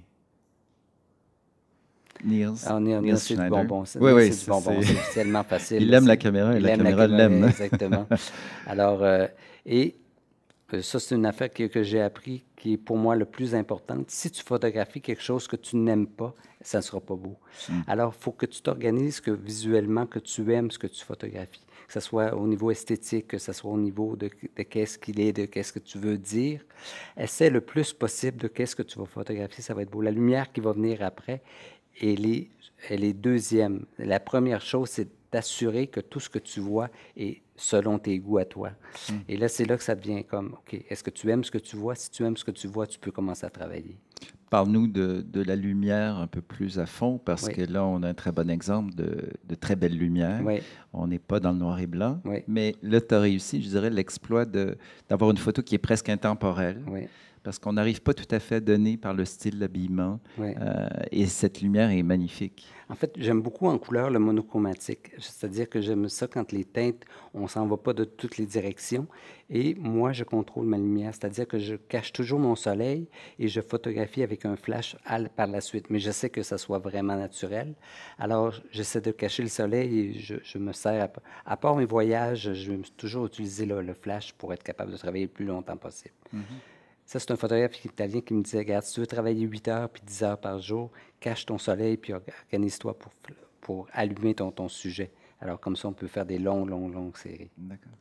Niels. Ah, Niels, c'est du bonbon. Oui, oui, c'est bonbon. C'est tellement facile. Il aime la caméra et il la, aime caméra l'aime. Exactement. Alors, euh, et euh, ça, c'est une affaire que, j'ai appris qui est pour moi le plus importante. Si tu photographies quelque chose que tu n'aimes pas, ça ne sera pas beau. Hmm. Alors, il faut que tu t'organises que visuellement, que tu aimes ce que tu photographies, que ce soit au niveau esthétique, que ce soit au niveau de, de qu'est-ce qu'il est, de qu'est-ce que tu veux dire. Essaie le plus possible de qu'est-ce que tu vas photographier, ça va être beau. La lumière qui va venir après, elle est, elle est deuxième. La première chose, c'est d'assurer que tout ce que tu vois est selon tes goûts à toi. Mm. Et là, c'est là que ça devient comme, OK, est-ce que tu aimes ce que tu vois? Si tu aimes ce que tu vois, tu peux commencer à travailler. Parle-nous de, la lumière un peu plus à fond, parce que là, on a un très bon exemple de, très belle lumière. On n'est pas dans le noir et blanc, mais là, tu as réussi, je dirais, l'exploit d'avoir une photo qui est presque intemporelle parce qu'on n'arrive pas tout à fait à donner par le style d'habillement. Euh, et cette lumière est magnifique. En fait, j'aime beaucoup en couleur le monochromatique, c'est-à-dire que j'aime ça quand les teintes, on s'en va pas de toutes les directions. Et moi, je contrôle ma lumière, c'est-à-dire que je cache toujours mon soleil et je photographie avec un flash par la suite, mais je sais que ça soit vraiment naturel. Alors, j'essaie de cacher le soleil et je, me sers, à, part mes voyages, je vais toujours utiliser le, flash pour être capable de travailler le plus longtemps possible. Mm-hmm. Ça, c'est un photographe italien qui me disait Regarde, si tu veux travailler 8 heures puis 10 heures par jour, cache ton soleil puis organise-toi pour, pour allumer ton, ton sujet. Alors, comme ça, on peut faire des longues, longues, longues séries. D'accord.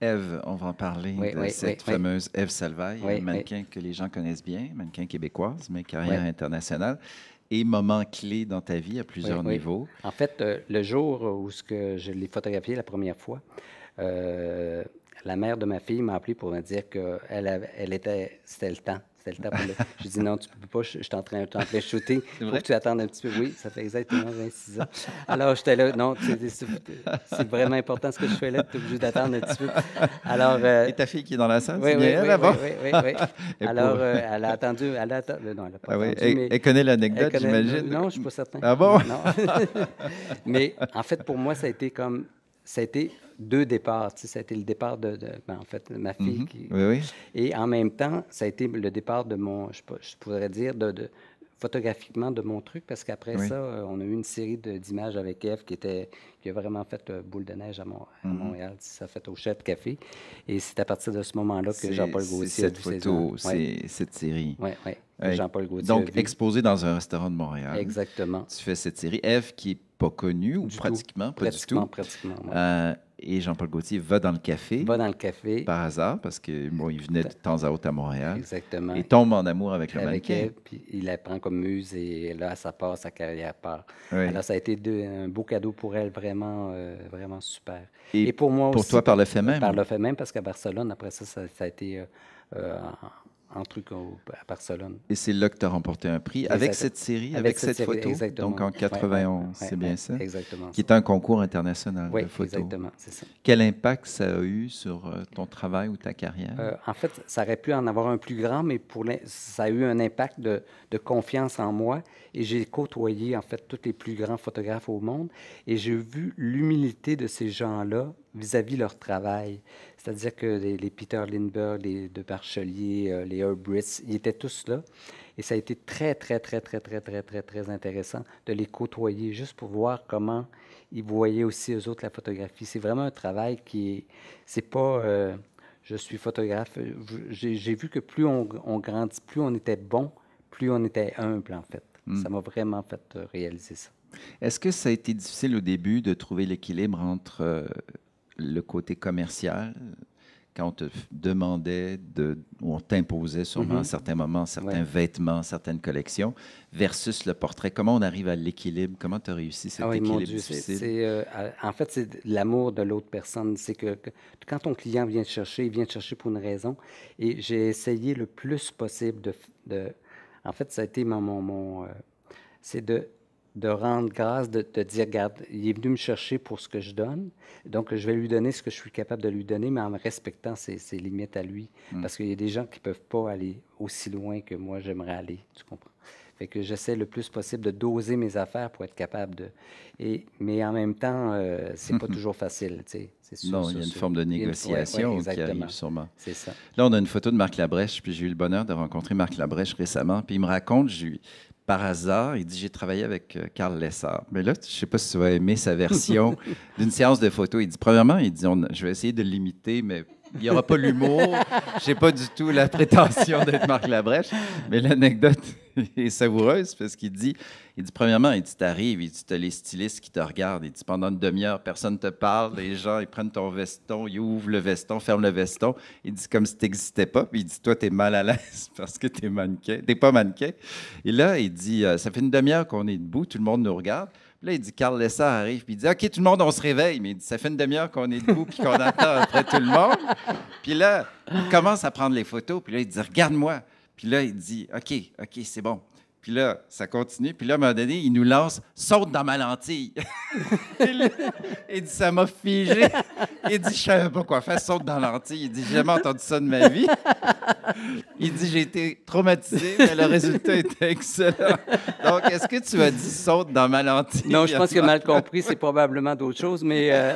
Eve, on va en parler de cette fameuse Eve Salvaille, mannequin que les gens connaissent bien, mannequin québécoise, mais carrière internationale et moment clé dans ta vie à plusieurs niveaux. En fait, euh, le jour où ce que je l'ai photographiée la première fois, euh, la mère de ma fille m'a appelé pour me dire que elle, elle était, c'était le temps. C'était le temps pour le... J'ai dit non, tu ne peux pas, je, suis en train, de shooter. Faut que tu attendes un petit peu. Oui, ça fait exactement 26 ans. Alors, j'étais là, non, c'est vraiment important ce que je fais là, tu es obligé d'attendre un petit peu. Alors, euh, Et ta fille qui est dans la salle, oui, oui, bien oui, Oui, oui, oui. oui. Alors, euh, elle a attendu, elle a euh, non, elle pas ah attendu. Elle, connaît l'anecdote, j'imagine? Non, je ne suis pas certain. Ah bon? mais en fait, pour moi, ça a été comme, ça a été deux départs. ça a été le départ de, ben, en fait, ma fille. Mhm. oui, oui. Et en même temps, ça a été le départ de mon, je, je pourrais dire, de, photographiquement de mon truc, parce qu'après ça, euh, on a eu une série d'images avec Eve qui, était, qui a vraiment fait euh, boule de neige à, mhm. Montréal. Ça a fait au Chef Café. Et c'est à partir de ce moment-là que Jean-Paul Gaultier. Cette photo, c'est cette série. Oui, Jean-Paul Donc, exposé dans un restaurant de Montréal. Exactement. Tu fais cette série. Eve qui est pas connue ou pratiquement, pas du tout. Pratiquement, ouais. Euh, et Jean-Paul Gaultier va dans le café. Va dans le café. Par hasard, parce qu'il bon, il venait de temps à autre à Montréal. Exactement. Et tombe en amour avec, la le mannequin. puis il la prend comme muse et là, ça part, sa carrière part. ça a été un beau cadeau pour elle, vraiment, euh, vraiment super. Et, pour moi pour aussi. Pour toi, par le fait même. Par hein? le fait même, parce qu'à Barcelone, après ça, ça, a été. Euh, euh, un truc à Barcelone. Et c'est là que tu as remporté un prix avec cette série, avec, cette, photo, donc en 91, c'est bien ça? Exactement. Qui est un concours international de photos. exactement, c'est ça. Quel impact ça a eu sur euh, ton travail ou ta carrière? Euh, en fait, ça aurait pu en avoir un plus grand, mais pour ça a eu un impact de, de confiance en moi. Et j'ai côtoyé, en fait, tous les plus grands photographes au monde. Et j'ai vu l'humilité de ces gens-là vis-à-vis leur travail. C'est-à-dire que les, Peter Lindbergh, les De euh, les Herbritz, ils étaient tous là. Et ça a été très, très, très, très, très, très, très, très intéressant de les côtoyer juste pour voir comment ils voyaient aussi eux autres la photographie. C'est vraiment un travail qui C'est pas. Euh, je suis photographe. J'ai vu que plus on, grandit, plus on était bon, plus on était humble, en fait. Hmm. Ça m'a vraiment fait euh, réaliser ça. Est-ce que ça a été difficile au début de trouver l'équilibre entre. Euh, le côté commercial, quand on te demandait de, ou on t'imposait sûrement à mhm. certains moments certains vêtements, certaines collections, versus le portrait. Comment on arrive à l'équilibre? Comment tu as réussi cet ah équilibre euh, en fait, c'est l'amour de l'autre personne. C'est que, quand ton client vient te chercher, il vient te chercher pour une raison. Et j'ai essayé le plus possible de, de... en fait, ça a été mon... mon, euh, c'est de de rendre grâce, de, te dire, regarde, il est venu me chercher pour ce que je donne, donc je vais lui donner ce que je suis capable de lui donner, mais en respectant ses, limites à lui, hmm. parce qu'il y a des gens qui ne peuvent pas aller aussi loin que moi j'aimerais aller, tu comprends? Fait que j'essaie le plus possible de doser mes affaires pour être capable de... Et, mais en même temps, euh, c'est pas toujours facile, tu sais. non, il y a une forme de négociation qui arrive sûrement. ça. Là, on a une photo de Marc Labrèche, puis j'ai eu le bonheur de rencontrer Marc Labrèche récemment, puis il me raconte, je, par hasard. Il dit J'ai travaillé avec Karl euh, Lessard. Mais là, je ne sais pas si tu vas aimer sa version d'une séance de photos. Il dit Premièrement, il dit Je vais essayer de l'imiter, mais il n'y aura pas l'humour. Je n'ai pas du tout la prétention d'être Marc Labrèche. Mais l'anecdote et savoureuse parce qu'il dit, il dit premièrement, il dit, t'arrives, il dit, t'as les stylistes qui te regardent, il dit, pendant une demi-heure, personne te parle, les gens, ils prennent ton veston, ils ouvrent le veston, ferment le veston, il dit, comme si t'existais pas, puis il dit, toi, es mal à l'aise parce que t'es mannequin, t'es pas mannequin. Et là, il dit, euh, ça fait une demi-heure qu'on est debout, tout le monde nous regarde. Puis là, il dit, Carl Lessard arrive, puis il dit, OK, tout le monde, on se réveille. Mais il dit, ça fait une demi-heure qu'on est debout, puis qu'on attend après tout le monde. Puis là, il commence à prendre les photos, puis là, il dit, regarde-moi. Puis là, il dit OK, OK, c'est bon. Puis là, ça continue. Puis là, à un moment donné, il nous lance Saute dans ma lentille. il dit Ça m'a figé. Il dit Je savais pas quoi faire, saute dans la lentille. Il dit J'ai jamais entendu ça de ma vie. Il dit J'ai été traumatisé, mais le résultat était excellent. Donc, est-ce que tu as dit Saute dans ma lentille Non, je pense que mal compris, c'est probablement d'autres choses, mais, euh,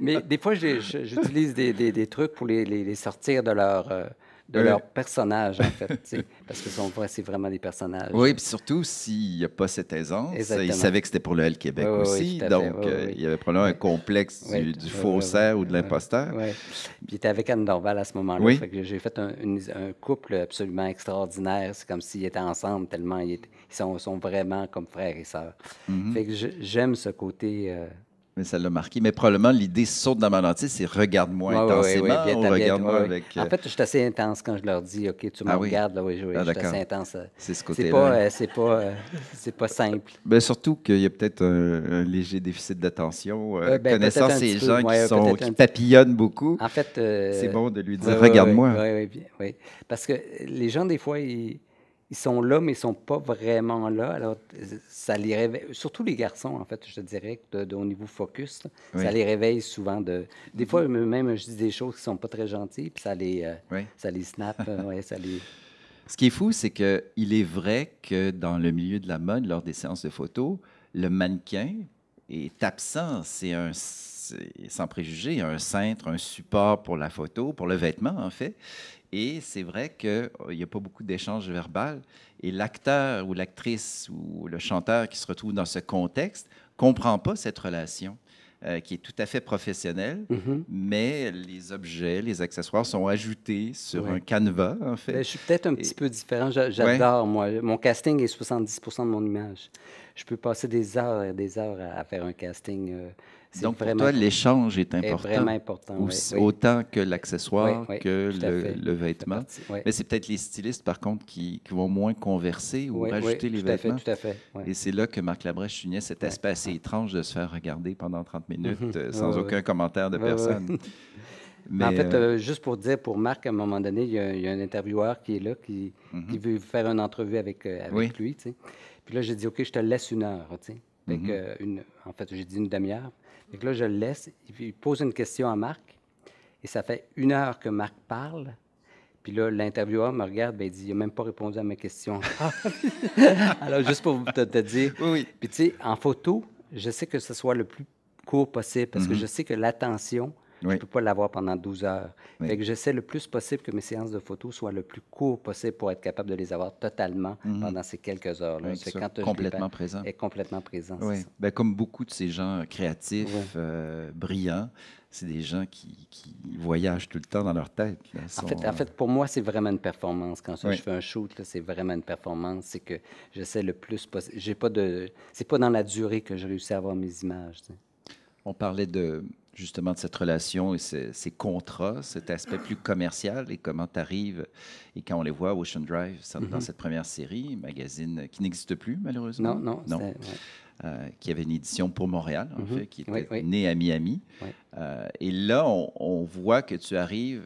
mais des fois, j'utilise des, trucs pour les, sortir de leur. Euh, de leur personnage, en fait. parce que sont c'est vraiment des personnages. Oui, puis surtout, s'il n'y a pas cette aisance, Exactement. ils savaient que c'était pour le L Québec aussi. donc, euh, il y avait probablement un complexe du, faussaire ou de l'imposteur. Oui. Puis, était avec Anne Dorval à ce moment-là. J'ai fait un, couple absolument extraordinaire. C'est comme s'ils étaient ensemble tellement ils, sont, vraiment comme frères et sœurs. Mm-hmm. Fait que j'aime ce côté. Euh, mais ça l'a marqué. Mais probablement, l'idée saute dans ma lentille, c'est regarde-moi intensément regarde-moi avec... Euh, en fait, je suis assez intense quand je leur dis, OK, tu me ah regardes, là, oui, oui, ah, je suis assez intense. C'est ce côté-là. Hein. Euh, c'est pas, euh, C'est pas, simple. Ben, surtout qu'il y a peut-être un, léger déficit d'attention. Ben, connaissant ces gens qui, sont, qui papillonnent beaucoup, en fait, c'est bon de lui dire, regarde-moi. Oui, oui, oui. Parce que les gens, des fois, ils ils sont là, mais ils sont pas vraiment là. Alors, ça les réveille, surtout les garçons, en fait, je dirais, de, au niveau focus, ça les réveille souvent. De... Des mm-hmm. fois, même, je dis des choses qui sont pas très gentilles, puis ça les, euh, ça les snap, euh, ouais, ça les... Ce qui est fou, c'est qu'il est vrai que dans le milieu de la mode, lors des séances de photos, le mannequin est absent. C'est un, sans préjugé un cintre, un support pour la photo, pour le vêtement, en fait. Et c'est vrai qu'il euh, n'y a pas beaucoup d'échanges verbaux. Et l'acteur ou l'actrice ou le chanteur qui se retrouve dans ce contexte comprend pas cette relation. Euh, qui est tout à fait professionnelle, mhm. mais les objets, les accessoires sont ajoutés sur un canevas, en fait. Ben, je suis peut-être un petit peu différent. J'adore, moi. Mon casting est 70 de mon image. Je peux passer des heures et des heures à, faire un casting. Euh, donc, pour toi, l'échange est important. C'est vraiment important. Autant que l'accessoire, que le, vêtement. Mais c'est peut-être les stylistes, par contre, qui, vont moins converser ou rajouter les tout vêtements. À fait, tout à fait. Et c'est là que Marc Labrèche unit cet aspect assez étrange de se faire regarder pendant 30 minutes mhm. euh, sans aucun commentaire de personne. Mais, en fait, euh, euh, juste pour dire, pour Marc, à un moment donné, il y a, un intervieweur qui est là, qui, mhm. qui veut faire une entrevue avec, lui. Puis là, j'ai dit, OK, je te laisse une heure. Mhm. une, en fait, j'ai dit une demi-heure. Donc là, je le laisse. Il pose une question à Marc. Et ça fait une heure que Marc parle. Puis là, l'intervieweur me regarde, ben, il dit, il n'a même pas répondu à mes questions. Alors, juste pour te, dire. Oui, oui. Puis tu sais, en photo, je sais que ce soit le plus court possible parce que mm-hmm. je sais que l'attention, je ne peux pas l'avoir pendant 12 heures. j'essaie le plus possible que mes séances de photos soient le plus court possible pour être capable de les avoir totalement mhm. pendant ces quelques heures-là. quand complètement présent. Est complètement présent. Oui. Ben, comme beaucoup de ces gens créatifs, euh, brillants, c'est des gens qui, voyagent tout le temps dans leur tête. en, fait, en, fait, pour moi, c'est vraiment une performance. Quand je fais un shoot, c'est vraiment une performance. C'est que j'essaie le plus possible. J'ai pas de. C'est pas dans la durée que je réussis à avoir mes images. On parlait de justement de cette relation et ces, contrats, cet aspect plus commercial et comment tu arrives. Et quand on les voit, Ocean Drive, dans mhm. cette première série, magazine qui n'existe plus malheureusement. Non, non, euh, qui avait une édition pour Montréal, en mhm. fait, qui était née à Miami. Euh, et là, on, voit que tu arrives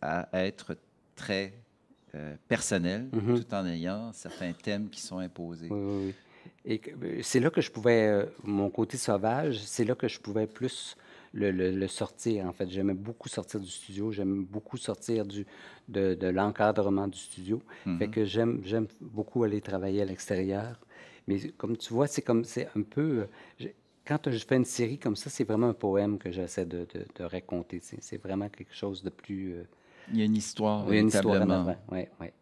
à être très euh, personnel, mhm. tout en ayant certains thèmes qui sont imposés. Oui, oui, Et c'est là que je pouvais, mon côté sauvage, c'est là que je pouvais plus le, sortir, en fait. J'aimais beaucoup sortir du studio, j'aime beaucoup sortir du, de, l'encadrement du studio. Mm Fait que j'aime beaucoup aller travailler à l'extérieur. Mais comme tu vois, c'est comme, c'est un peu... Quand je fais une série comme ça, c'est vraiment un poème que j'essaie de, de, raconter. C'est vraiment quelque chose de plus... Euh, il y a une histoire, oui, une histoire en Ouais, ouais.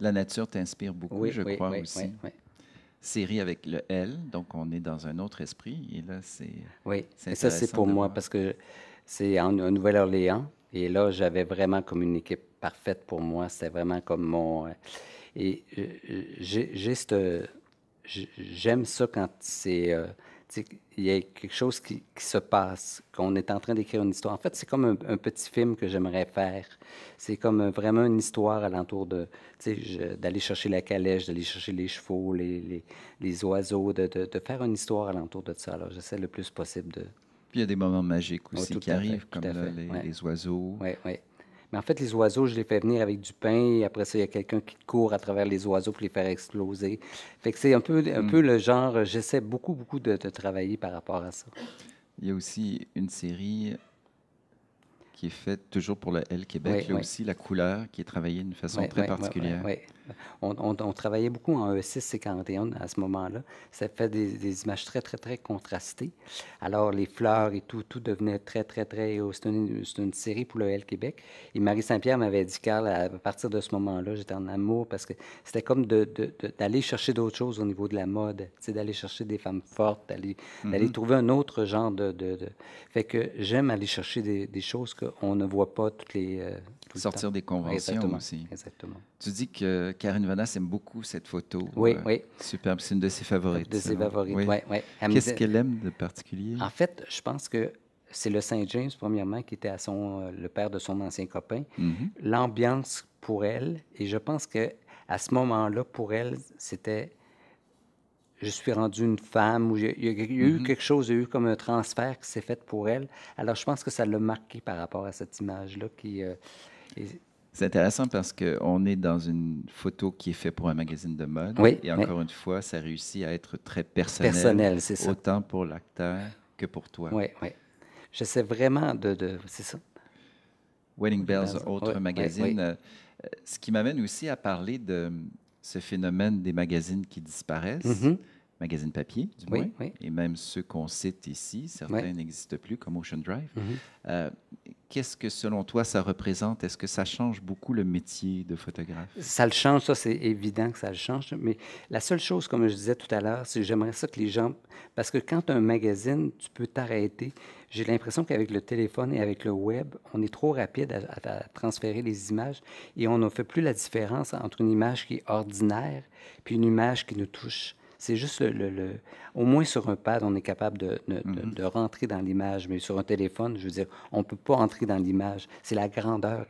La nature t'inspire beaucoup, oui, je oui, crois, aussi série avec le L, donc on est dans un autre esprit. Et là, c'est. Oui, et ça, c'est pour moi parce que c'est en, Nouvelle-Orléans. Et là, j'avais vraiment comme une équipe parfaite pour moi. C'était vraiment comme mon. Euh, et euh, euh, j'ai juste... J'aime ça quand c'est il y a quelque chose qui, se passe, qu'on est en train d'écrire une histoire. En fait, c'est comme un, petit film que j'aimerais faire. C'est comme vraiment une histoire alentour de, d'aller chercher la calèche, d'aller chercher les chevaux, les, les, les oiseaux, de, de, faire une histoire alentour de ça. Alors, j'essaie le plus possible de... Puis il y a des moments magiques oh, aussi qui arrivent, comme les, les, oiseaux. Oui, oui. Mais en fait, les oiseaux, je les fais venir avec du pain. Et après ça, il y a quelqu'un qui court à travers les oiseaux pour les faire exploser. Fait c'est un peu, hmm. peu le genre. J'essaie beaucoup, beaucoup de, de, travailler par rapport à ça. Il y a aussi une série qui est faite toujours pour le L Québec. Il aussi la couleur qui est travaillée d'une façon très particulière. Oui, on, on, travaillait beaucoup en e 51 à ce moment-là. Ça fait des, images très, très, très contrastées. Alors, les fleurs et tout, tout devenait très, très, très... Oh, c'est une, série pour le L Québec. Et Marie Saint-Pierre m'avait dit, Carl, à partir de ce moment-là, j'étais en amour parce que c'était comme d'aller chercher d'autres choses au niveau de la mode, d'aller chercher des femmes fortes, d'aller mhm. trouver un autre genre de... Fait que j'aime aller chercher des, des choses on ne voit pas toutes les... Euh, Sortir des conventions aussi. Exactement. Tu dis que Karine Vanas aime beaucoup cette photo. Oui, euh, oui. Superbe, c'est une de ses favorites. De ses favorites, oui. Qu'est-ce qu'elle aime de particulier? En fait, je pense que c'est le Saint James, premièrement, qui était à son, euh, le père de son ancien copain. Mhm. L'ambiance pour elle, et je pense que à ce moment-là, pour elle, c'était je suis rendue une femme, ou il y, a eu mm-hmm. quelque chose, il y a eu comme un transfert qui s'est fait pour elle. Alors, je pense que ça l'a marqué par rapport à cette image-là qui. Euh, c'est intéressant parce qu'on est dans une photo qui est faite pour un magazine de mode. Oui, et encore une fois, ça réussit à être très personnel. Personnel, c'est ça. Autant pour l'acteur que pour toi. Oui, oui. J'essaie vraiment de. c'est ça. Wedding Bells, autre magazine. Euh, ce qui m'amène aussi à parler de, ce phénomène des magazines qui disparaissent, mhm. magazines papier du moins, et même ceux qu'on cite ici, certains n'existent plus, comme Ocean Drive. Mhm. Euh, qu'est-ce que selon toi ça représente? Est-ce que ça change beaucoup le métier de photographe? Ça le change, ça c'est évident que ça le change, mais la seule chose, comme je disais tout à l'heure, c'est j'aimerais ça que les gens, parce que quand un magazine, tu peux t'arrêter j'ai l'impression qu'avec le téléphone et avec le web, on est trop rapide à, transférer les images et on ne fait plus la différence entre une image qui est ordinaire puis une image qui nous touche. C'est juste le, Au moins sur un pad, on est capable mm-hmm. de, rentrer dans l'image, mais sur un téléphone, je veux dire, on ne peut pas entrer dans l'image. C'est la grandeur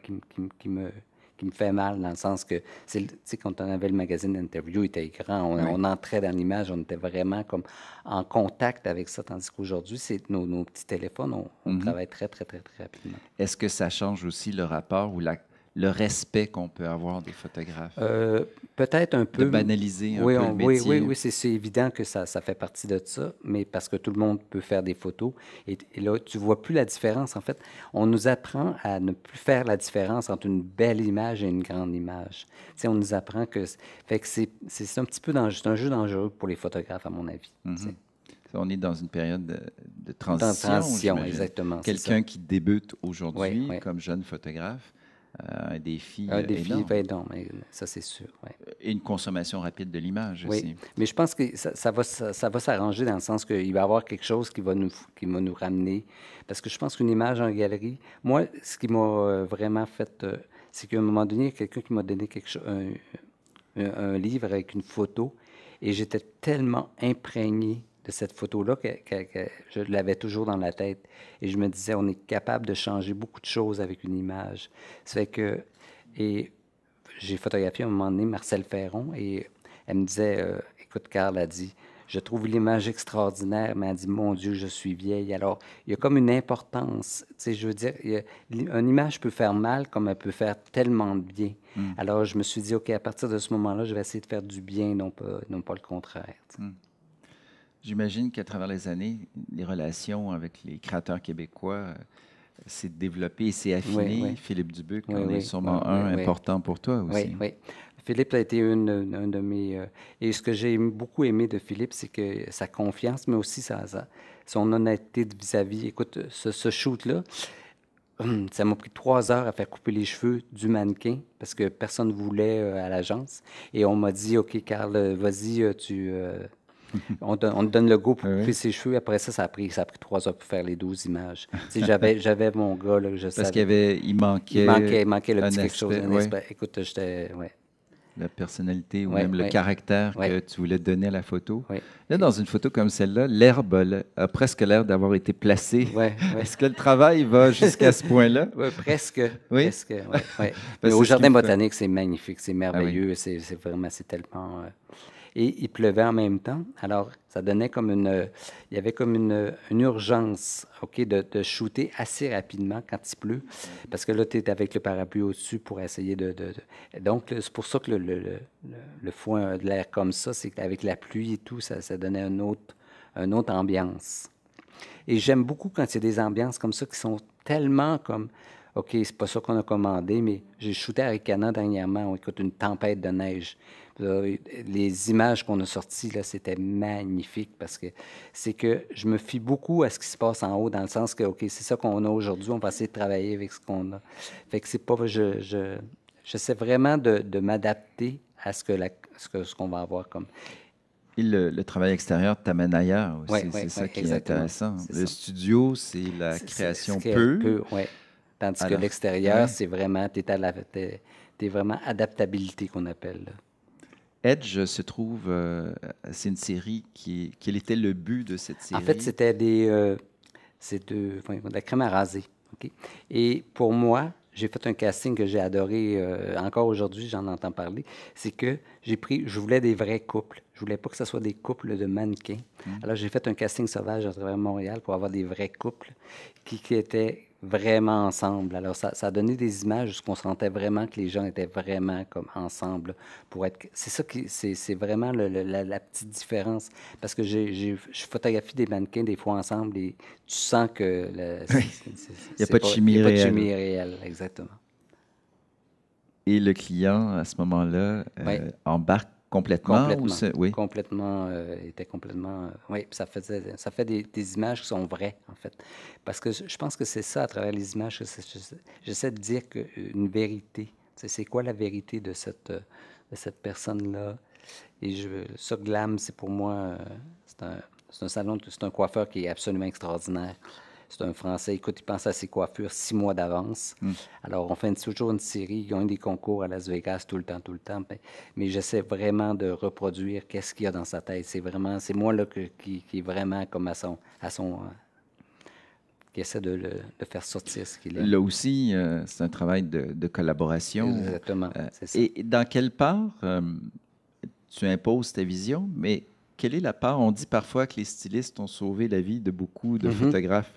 qui me qui me fait mal dans le sens que, tu sais, quand on avait le magazine d'interview, il était grand, on, entrait dans l'image, on était vraiment comme en contact avec ça, tandis qu'aujourd'hui, c'est nos, nos, petits téléphones, on, mhm. travaille très, très, très, très rapidement. Est-ce que ça change aussi le rapport ou la le respect qu'on peut avoir des photographes? Euh, peut-être un peu. De banaliser un oui, peu le métier. Oui, oui, oui c'est évident que ça, ça, fait partie de ça, mais parce que tout le monde peut faire des photos. Et, là, tu vois plus la différence. En fait, on nous apprend à ne plus faire la différence entre une belle image et une grande image. Tu sais, on nous apprend que... Fait que c'est un petit peu dangereux, un jeu dangereux pour les photographes, à mon avis. Mm-hmm. On est dans une période de, transition. Dans transition, exactement. Quelqu'un qui débute aujourd'hui comme jeune photographe, un défi Un défi ça c'est sûr. Et une consommation rapide de l'image Aussi. Mais je pense que ça, va, ça, va s'arranger dans le sens qu'il va y avoir quelque chose qui va, nous, qui ramener. Parce que je pense qu'une image en galerie, moi, ce qui m'a euh, vraiment fait, euh, c'est qu'à un moment donné, il y quelqu'un qui m'a donné quelque chose, un livre avec une photo, et j'étais tellement imprégné cette photo-là je l'avais toujours dans la tête. Et je me disais, on est capable de changer beaucoup de choses avec une image. c'est fait que, et j'ai photographié à un moment donné Marcel Ferron et elle me disait, euh, écoute, Carl a dit, je trouve l'image extraordinaire, mais elle dit, mon Dieu, je suis vieille. Alors, il y a comme une importance. Tu sais, je veux dire, une image peut faire mal comme elle peut faire tellement de bien. Mm. Alors, je me suis dit, OK, à partir de ce moment-là, je vais essayer de faire du bien, non pas, non pas le contraire. Mm. J'imagine qu'à travers les années, les relations avec les créateurs québécois s'est euh, et s'est affinées. Philippe Dubuc en est sûrement un important pour toi aussi. Oui, oui. Philippe a été un de mes... Euh, et ce que j'ai beaucoup aimé de Philippe, c'est que sa confiance, mais aussi sa, son honnêteté vis-à-vis. Écoute, ce, shoot-là, hum, ça m'a pris trois heures à faire couper les cheveux du mannequin parce que personne ne voulait euh, à l'agence. Et on m'a dit, OK, Carl, vas-y, tu on, donne le goût pour couper ah ses cheveux. Après ça, ça a pris, trois heures pour faire les douze images. j'avais, j'avais mon gars, là, je Parce qu'il avait, il manquait. Il manquait, le petit quelque chose. Écoute, j'étais. Ouais. La personnalité ou même le caractère que tu voulais donner à la photo. Là, dans une photo comme celle-là, l'herbe a presque l'air d'avoir été placée. Est-ce que le travail va jusqu'à ce point-là? presque. Oui? Presque, ben, au jardin botanique, c'est magnifique, c'est ah merveilleux. c'est, vraiment, c'est tellement. Euh, et il pleuvait en même temps. Alors, ça donnait comme une. Il y avait comme une, urgence, OK, de, shooter assez rapidement quand il pleut, parce que là, tu es avec le parapluie au-dessus pour essayer de. Donc, c'est pour ça que le, le, le, foin de l'air comme ça, c'est qu'avec la pluie et tout, ça, ça donnait une autre, une autre ambiance. Et j'aime beaucoup quand il y a des ambiances comme ça qui sont tellement comme. OK, c'est pas ça qu'on a commandé, mais j'ai shooté avec Ricana dernièrement. On écoute une tempête de neige les images qu'on a sorties, là, c'était magnifique parce que c'est que je me fie beaucoup à ce qui se passe en haut, dans le sens que, OK, c'est ça qu'on a aujourd'hui, on va essayer de travailler avec ce qu'on a. Fait que c'est pas... Je, je, j'essaie vraiment de, de m'adapter à ce que, ce que ce qu'on va avoir comme... Et le, travail extérieur t'amène ailleurs aussi. c'est ça qui est intéressant. le studio, c'est la création c'est, Peu, Tandis que l'extérieur, c'est vraiment, t'es es, vraiment adaptabilité qu'on appelle. Là. Edge se trouve, euh, c'est une série qui, quel était le but de cette série En fait, c'était des, euh, c'est de, la crème à raser. Et pour moi, j'ai fait un casting que j'ai adoré. Euh, encore aujourd'hui, j'en entends parler. C'est que j'ai pris, je voulais des vrais couples. Je voulais pas que ce soit des couples de mannequins. Hmm. Alors j'ai fait un casting sauvage à travers Montréal pour avoir des vrais couples qui étaient vraiment ensemble. Alors, ça, ça a donné des images où on sentait vraiment que les gens étaient vraiment comme ensemble. pour être, c'est ça qui, c'est, vraiment la, petite différence. Parce que j'ai, je photographie des mannequins des fois ensemble et tu sens que il n'y a pas de chimie réelle. Il n'y a pas de chimie réelle, exactement. Et le client, à ce moment-là, euh, embarque Complètement? oui. Complètement, euh, était complètement. Euh, oui, ça, faisait, ça fait des, images qui sont vraies, en fait. Parce que je pense que c'est ça, à travers les images, j'essaie de dire une vérité. C'est quoi la vérité de cette, de cette personne-là? Et je, ce Glam, c'est pour moi, euh, c'est un, un, salon, c'est un coiffeur qui est absolument extraordinaire. C'est un Français. Écoute, il pense à ses coiffures six mois d'avance. Hmm. Alors, on fait toujours une série. Ils ont eu des concours à Las Vegas tout le temps, tout le temps. Mais, j'essaie vraiment de reproduire qu'est-ce qu'il y a dans sa tête. C'est vraiment, c'est moi là qui, est vraiment comme à son, à son euh, qui essaie de le faire sortir ce qu'il est. Là aussi, euh, c'est un travail de, collaboration. Exactement. Euh, et dans quelle part tu imposes ta vision, mais quelle est la part On dit parfois que les stylistes ont sauvé la vie de beaucoup de mhm. photographes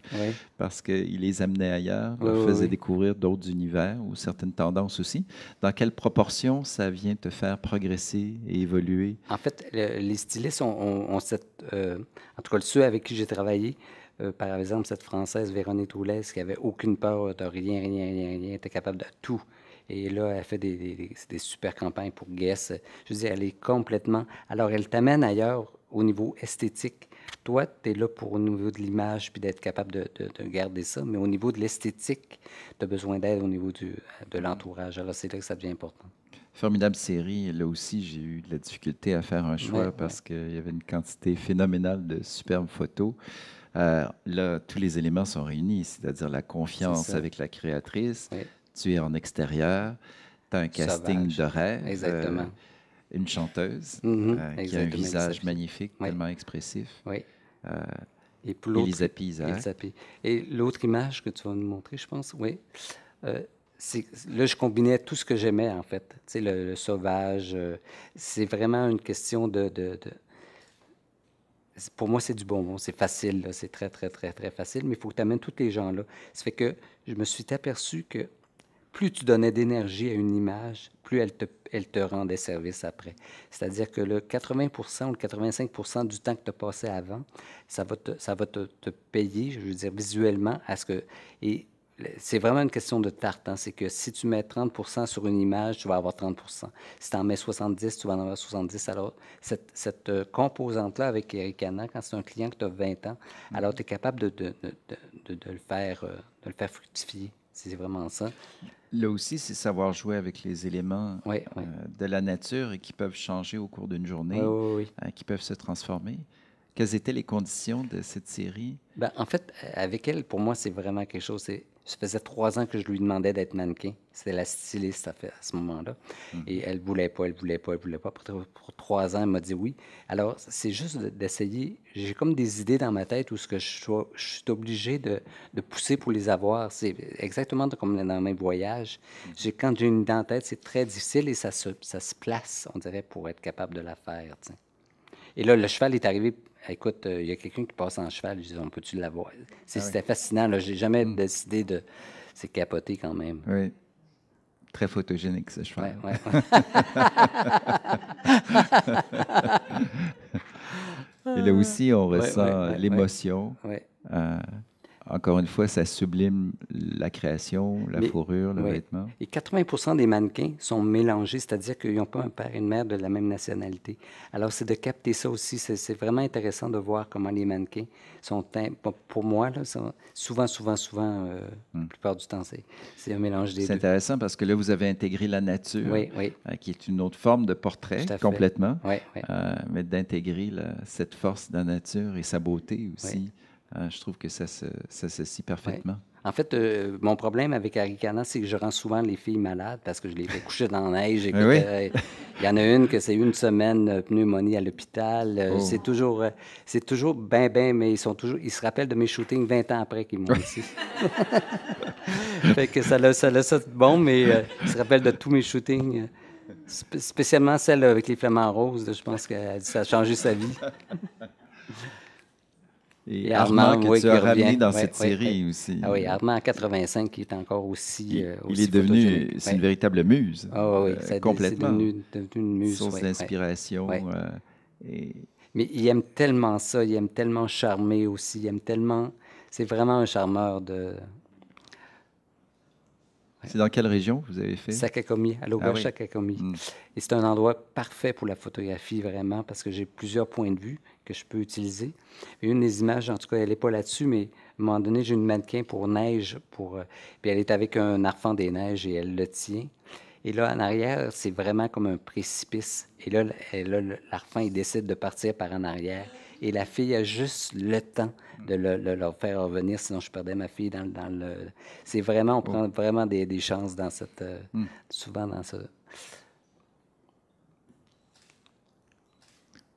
parce qu'ils les amenaient ailleurs, leur faisaient découvrir d'autres univers ou certaines tendances aussi. Dans quelle proportion ça vient te faire progresser et évoluer En fait, les stylistes ont, cette. Euh, en tout cas, ceux avec qui j'ai travaillé, euh, par exemple, cette Française Véronique Toulès, qui avait aucune peur de rien, rien, rien, rien, était capable de tout et là, elle fait des, super campagnes pour Guess. Je veux dire, elle est complètement. Alors, elle t'amène ailleurs au niveau esthétique. Toi, tu es là pour au niveau de l'image puis d'être capable de, garder ça, mais au niveau de l'esthétique, tu as besoin d'aide au niveau de l'entourage. Alors, c'est là que ça devient important. Formidable série. Là aussi, j'ai eu de la difficulté à faire un choix parce qu'il y avait une quantité phénoménale de superbes photos. Euh, là, tous les éléments sont réunis, c'est-à-dire la confiance avec la créatrice, oui tu es en extérieur, tu as un casting de rêve. Euh, exactement. une chanteuse mm-hmm. euh, qui a un visage magnifique, tellement expressif. Oui. Euh, et pour l'autre. Et l'autre image que tu vas nous montrer, je pense, oui. là, je combinais tout ce que j'aimais, en fait. Tu sais, le, sauvage, c'est vraiment une question de, de pour moi, c'est du bonbon. C'est facile, c'est très, très, très, très facile, mais il faut que tu amènes toutes les gens là. Ça fait que je me suis aperçu que plus tu donnais d'énergie à une image, plus elle te, elle te rendait service après. C'est-à-dire que le 80 ou le 85 du temps que tu as passé avant, ça va, te, payer, je veux dire, visuellement à ce que... Et c'est vraiment une question de tarte. Hein. C'est que si tu mets 30 sur une image, tu vas avoir 30 Si tu en mets 70, tu vas en avoir 70. Alors, cette, euh, composante-là avec Hanna, quand c'est un client que tu 20 ans, mm-hmm. alors tu es capable de, le faire, euh, de le faire fructifier. C'est vraiment ça. Là aussi, c'est savoir jouer avec les éléments euh, de la nature et qui peuvent changer au cours d'une journée, euh, qui peuvent se transformer. Quelles étaient les conditions de cette série? Ben, en fait, avec elle, pour moi, c'est vraiment quelque chose. Ça faisait trois ans que je lui demandais d'être mannequin. C'était la styliste à, ce moment-là. Mhm. Et elle voulait pas, elle voulait pas, elle voulait pas. Pour, trois ans, elle m'a dit oui. Alors, c'est juste d'essayer. J'ai comme des idées dans ma tête où ce que je, suis obligé de, pousser pour les avoir. C'est exactement comme dans mes voyages. Mhm. J'ai, quand j'ai une idée tête, c'est très difficile et ça se, ça se place, on dirait, pour être capable de la faire. Et là, le cheval est arrivé Écoute, euh, il y a quelqu'un qui passe en cheval, je dis, on peut-tu l'avoir? Ah c'était fascinant, là. J'ai jamais mm. décidé de. C'est capoté quand même. Oui. Très photogénique, ce cheval. Ouais, ouais. Et là aussi, on ressent l'émotion. Oui. Euh, encore une fois, ça sublime la création, la fourrure, le vêtement. Et 80 des mannequins sont mélangés, c'est-à-dire qu'ils n'ont pas un père et une mère de la même nationalité. Alors, c'est de capter ça aussi. C'est vraiment intéressant de voir comment les mannequins sont, pour moi, souvent, souvent, souvent, euh, hmm. la plupart du temps, c'est un mélange des deux. C'est intéressant parce que là, vous avez intégré la nature, euh, qui est une autre forme de portrait, complètement. Euh, mais d'intégrer cette force de la nature et sa beauté aussi euh, je trouve que ça s'associe parfaitement. En fait, euh, mon problème avec Aricana, c'est que je rends souvent les filles malades parce que je les fais coucher dans la neige. Ben euh, il y en a une que c'est une semaine pneumonie à l'hôpital. Oh. C'est toujours, c'est toujours ben, ben, mais ils sont toujours, ils se rappellent de mes shootings 20 ans après qu'ils m'ont ici. fait que ça le ça, ça bon, mais ils se rappellent de tous mes shootings. spécialement celle avec les flamants roses, je pense que ça a changé sa vie. Et, Armand, que tu as ramené dans cette série aussi. Ah oui, Armand 85 qui est encore aussi. Il, euh, est devenu, c'est une véritable muse. Ah oui, euh, complètement. C'est devenu, une muse. Source d'inspiration. Euh, Mais il aime tellement ça, il aime tellement charmer aussi, il aime tellement. C'est vraiment un charmeur de. C'est dans quelle région vous avez fait? Sakakomi, à l'Auberge ah, Sakakomi. Hmm. Et c'est un endroit parfait pour la photographie, vraiment, parce que j'ai plusieurs points de vue que je peux utiliser. Une des images, en tout cas, elle n'est pas là-dessus, mais à un moment donné, j'ai une mannequin pour neige. Pour, euh, puis elle est avec un enfant des neiges et elle le tient. Et là, en arrière, c'est vraiment comme un précipice. Et là, l'arfan, il décide de partir par en arrière. Et la fille a juste le temps de le, faire revenir, sinon je perdais ma fille dans, le... C'est vraiment, on oh. prend vraiment des, chances dans cette... Euh, hmm. Souvent dans ce...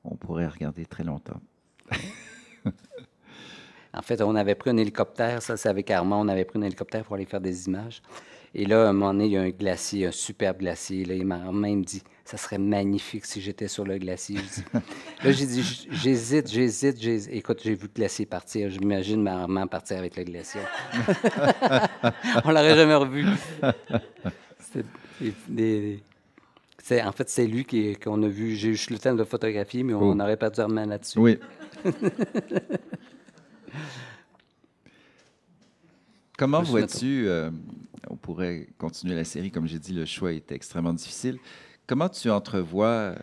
on pourrait regarder très longtemps. en fait, on avait pris un hélicoptère, ça c'est avec Armand, on avait pris un hélicoptère pour aller faire des images. Et là, à un moment donné, il y a un glacier, un superbe glacier. Là, il m'a même dit, ça serait magnifique si j'étais sur le glacier. là, j'ai dit, j'hésite, j'hésite, j'hésite. Écoute, j'ai vu le glacier partir. J'imagine ma maman partir avec le glacier. on l'aurait jamais revu. C'était des, c'est, en fait, c'est lui qui, qu'on a vu. J'ai eu le temps de le photographier, mais on, n'aurait aurait pas dû main là-dessus. Oui. Comment vois-tu, euh, on pourrait continuer la série, comme j'ai dit, le choix était extrêmement difficile. Comment tu entrevois,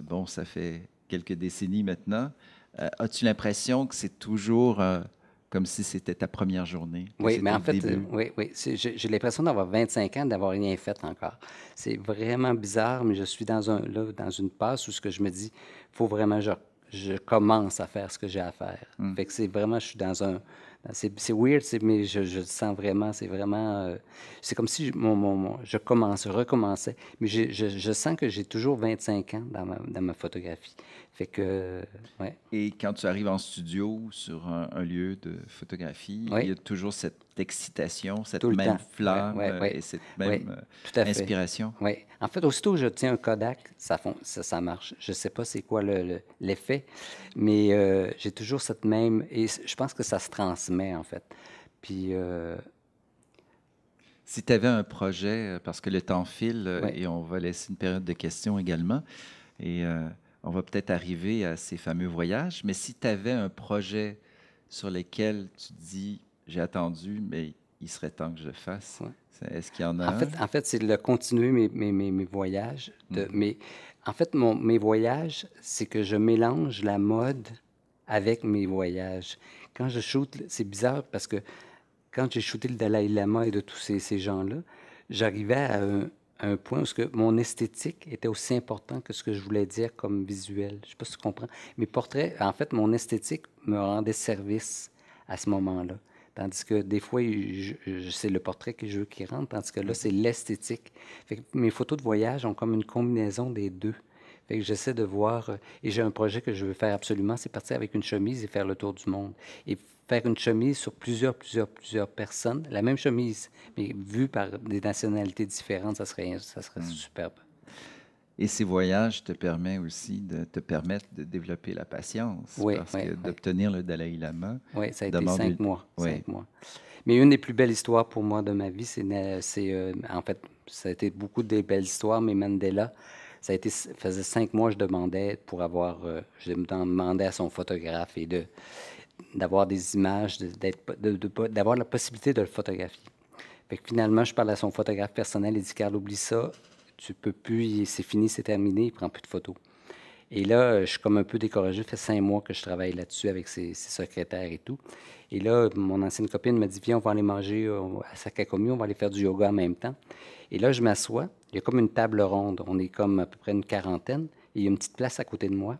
bon, ça fait quelques décennies maintenant, euh, as-tu l'impression que c'est toujours... Euh, comme si c'était ta première journée. Oui, mais en fait, euh, oui, J'ai l'impression d'avoir 25 ans, d'avoir rien fait encore. C'est vraiment bizarre, mais je suis dans, un, là, dans une passe où ce que je me dis, faut vraiment je, je commence à faire ce que j'ai à faire. Hmm. que c'est vraiment, je suis dans un... C'est weird, mais je, je, le sens vraiment. C'est vraiment... Euh, c'est comme si je, mon, mon, je commence, recommençais. Mais je, je sens que j'ai toujours 25 ans dans ma, dans ma photographie que, Et quand tu arrives en studio sur un, lieu de photographie, il y a toujours cette excitation, cette même flamme ouais, et cette même euh, inspiration. En fait, aussitôt que je tiens un Kodak, ça, ça, marche. Je ne sais pas c'est quoi l'effet, le, mais euh, j'ai toujours cette même... Et je pense que ça se transmet, en fait. Puis... Euh, si tu avais un projet, parce que le temps file et on va laisser une période de questions également, et on va peut-être arriver à ces fameux voyages, mais si tu avais un projet sur lequel tu dis, j'ai attendu, mais il serait temps que je le fasse, est-ce qu'il y en a un? Fait, en fait, c'est de continuer mes, mes, mes, voyages. De, hmm. en fait, mon, mes voyages, c'est que je mélange la mode avec mes voyages. Quand je shoote, c'est bizarre parce que quand j'ai shooté le Dalai Lama et de tous ces, ces gens-là, j'arrivais à un, un point où que mon esthétique était aussi important que ce que je voulais dire comme visuel. Je ne sais pas si tu comprends. Mes portraits, en fait, mon esthétique me rendait service à ce moment-là. Tandis que des fois, c'est le portrait que je veux qui rentre, tandis que là, c'est l'esthétique. mes photos de voyage ont comme une combinaison des deux. j'essaie de voir, euh, et j'ai un projet que je veux faire absolument, c'est partir avec une chemise et faire le tour du monde. Et faire une chemise sur plusieurs, plusieurs, plusieurs personnes, la même chemise, mais vue par des nationalités différentes, ça serait, ça serait hmm. superbe. Et ces voyages te permettent aussi de te permettre de développer la patience. parce que d'obtenir le Dalai Lama. Oui, ça a été cinq, mois, Mais une des plus belles histoires pour moi de ma vie, c'est euh, en fait, ça a été beaucoup de belles histoires, mais Mandela, ça a été, faisait cinq mois je demandais pour avoir, euh, je demandais à son photographe et de, d'avoir des images, d'avoir la possibilité de le photographier. finalement, je parle à son photographe personnel et dit Carl, oublie ça, tu peux plus, c'est fini, c'est terminé, il prend plus de photos. Et là, euh, je suis comme un peu découragé. Ça fait cinq mois que je travaille là-dessus avec ses, secrétaires et tout. Et là, mon ancienne copine me dit Viens, on va aller manger euh, à Sakakomi, on va aller faire du yoga en même temps. Et là, je m'assois. Il y a comme une table ronde. On est comme à peu près une quarantaine. Et il y a une petite place à côté de moi.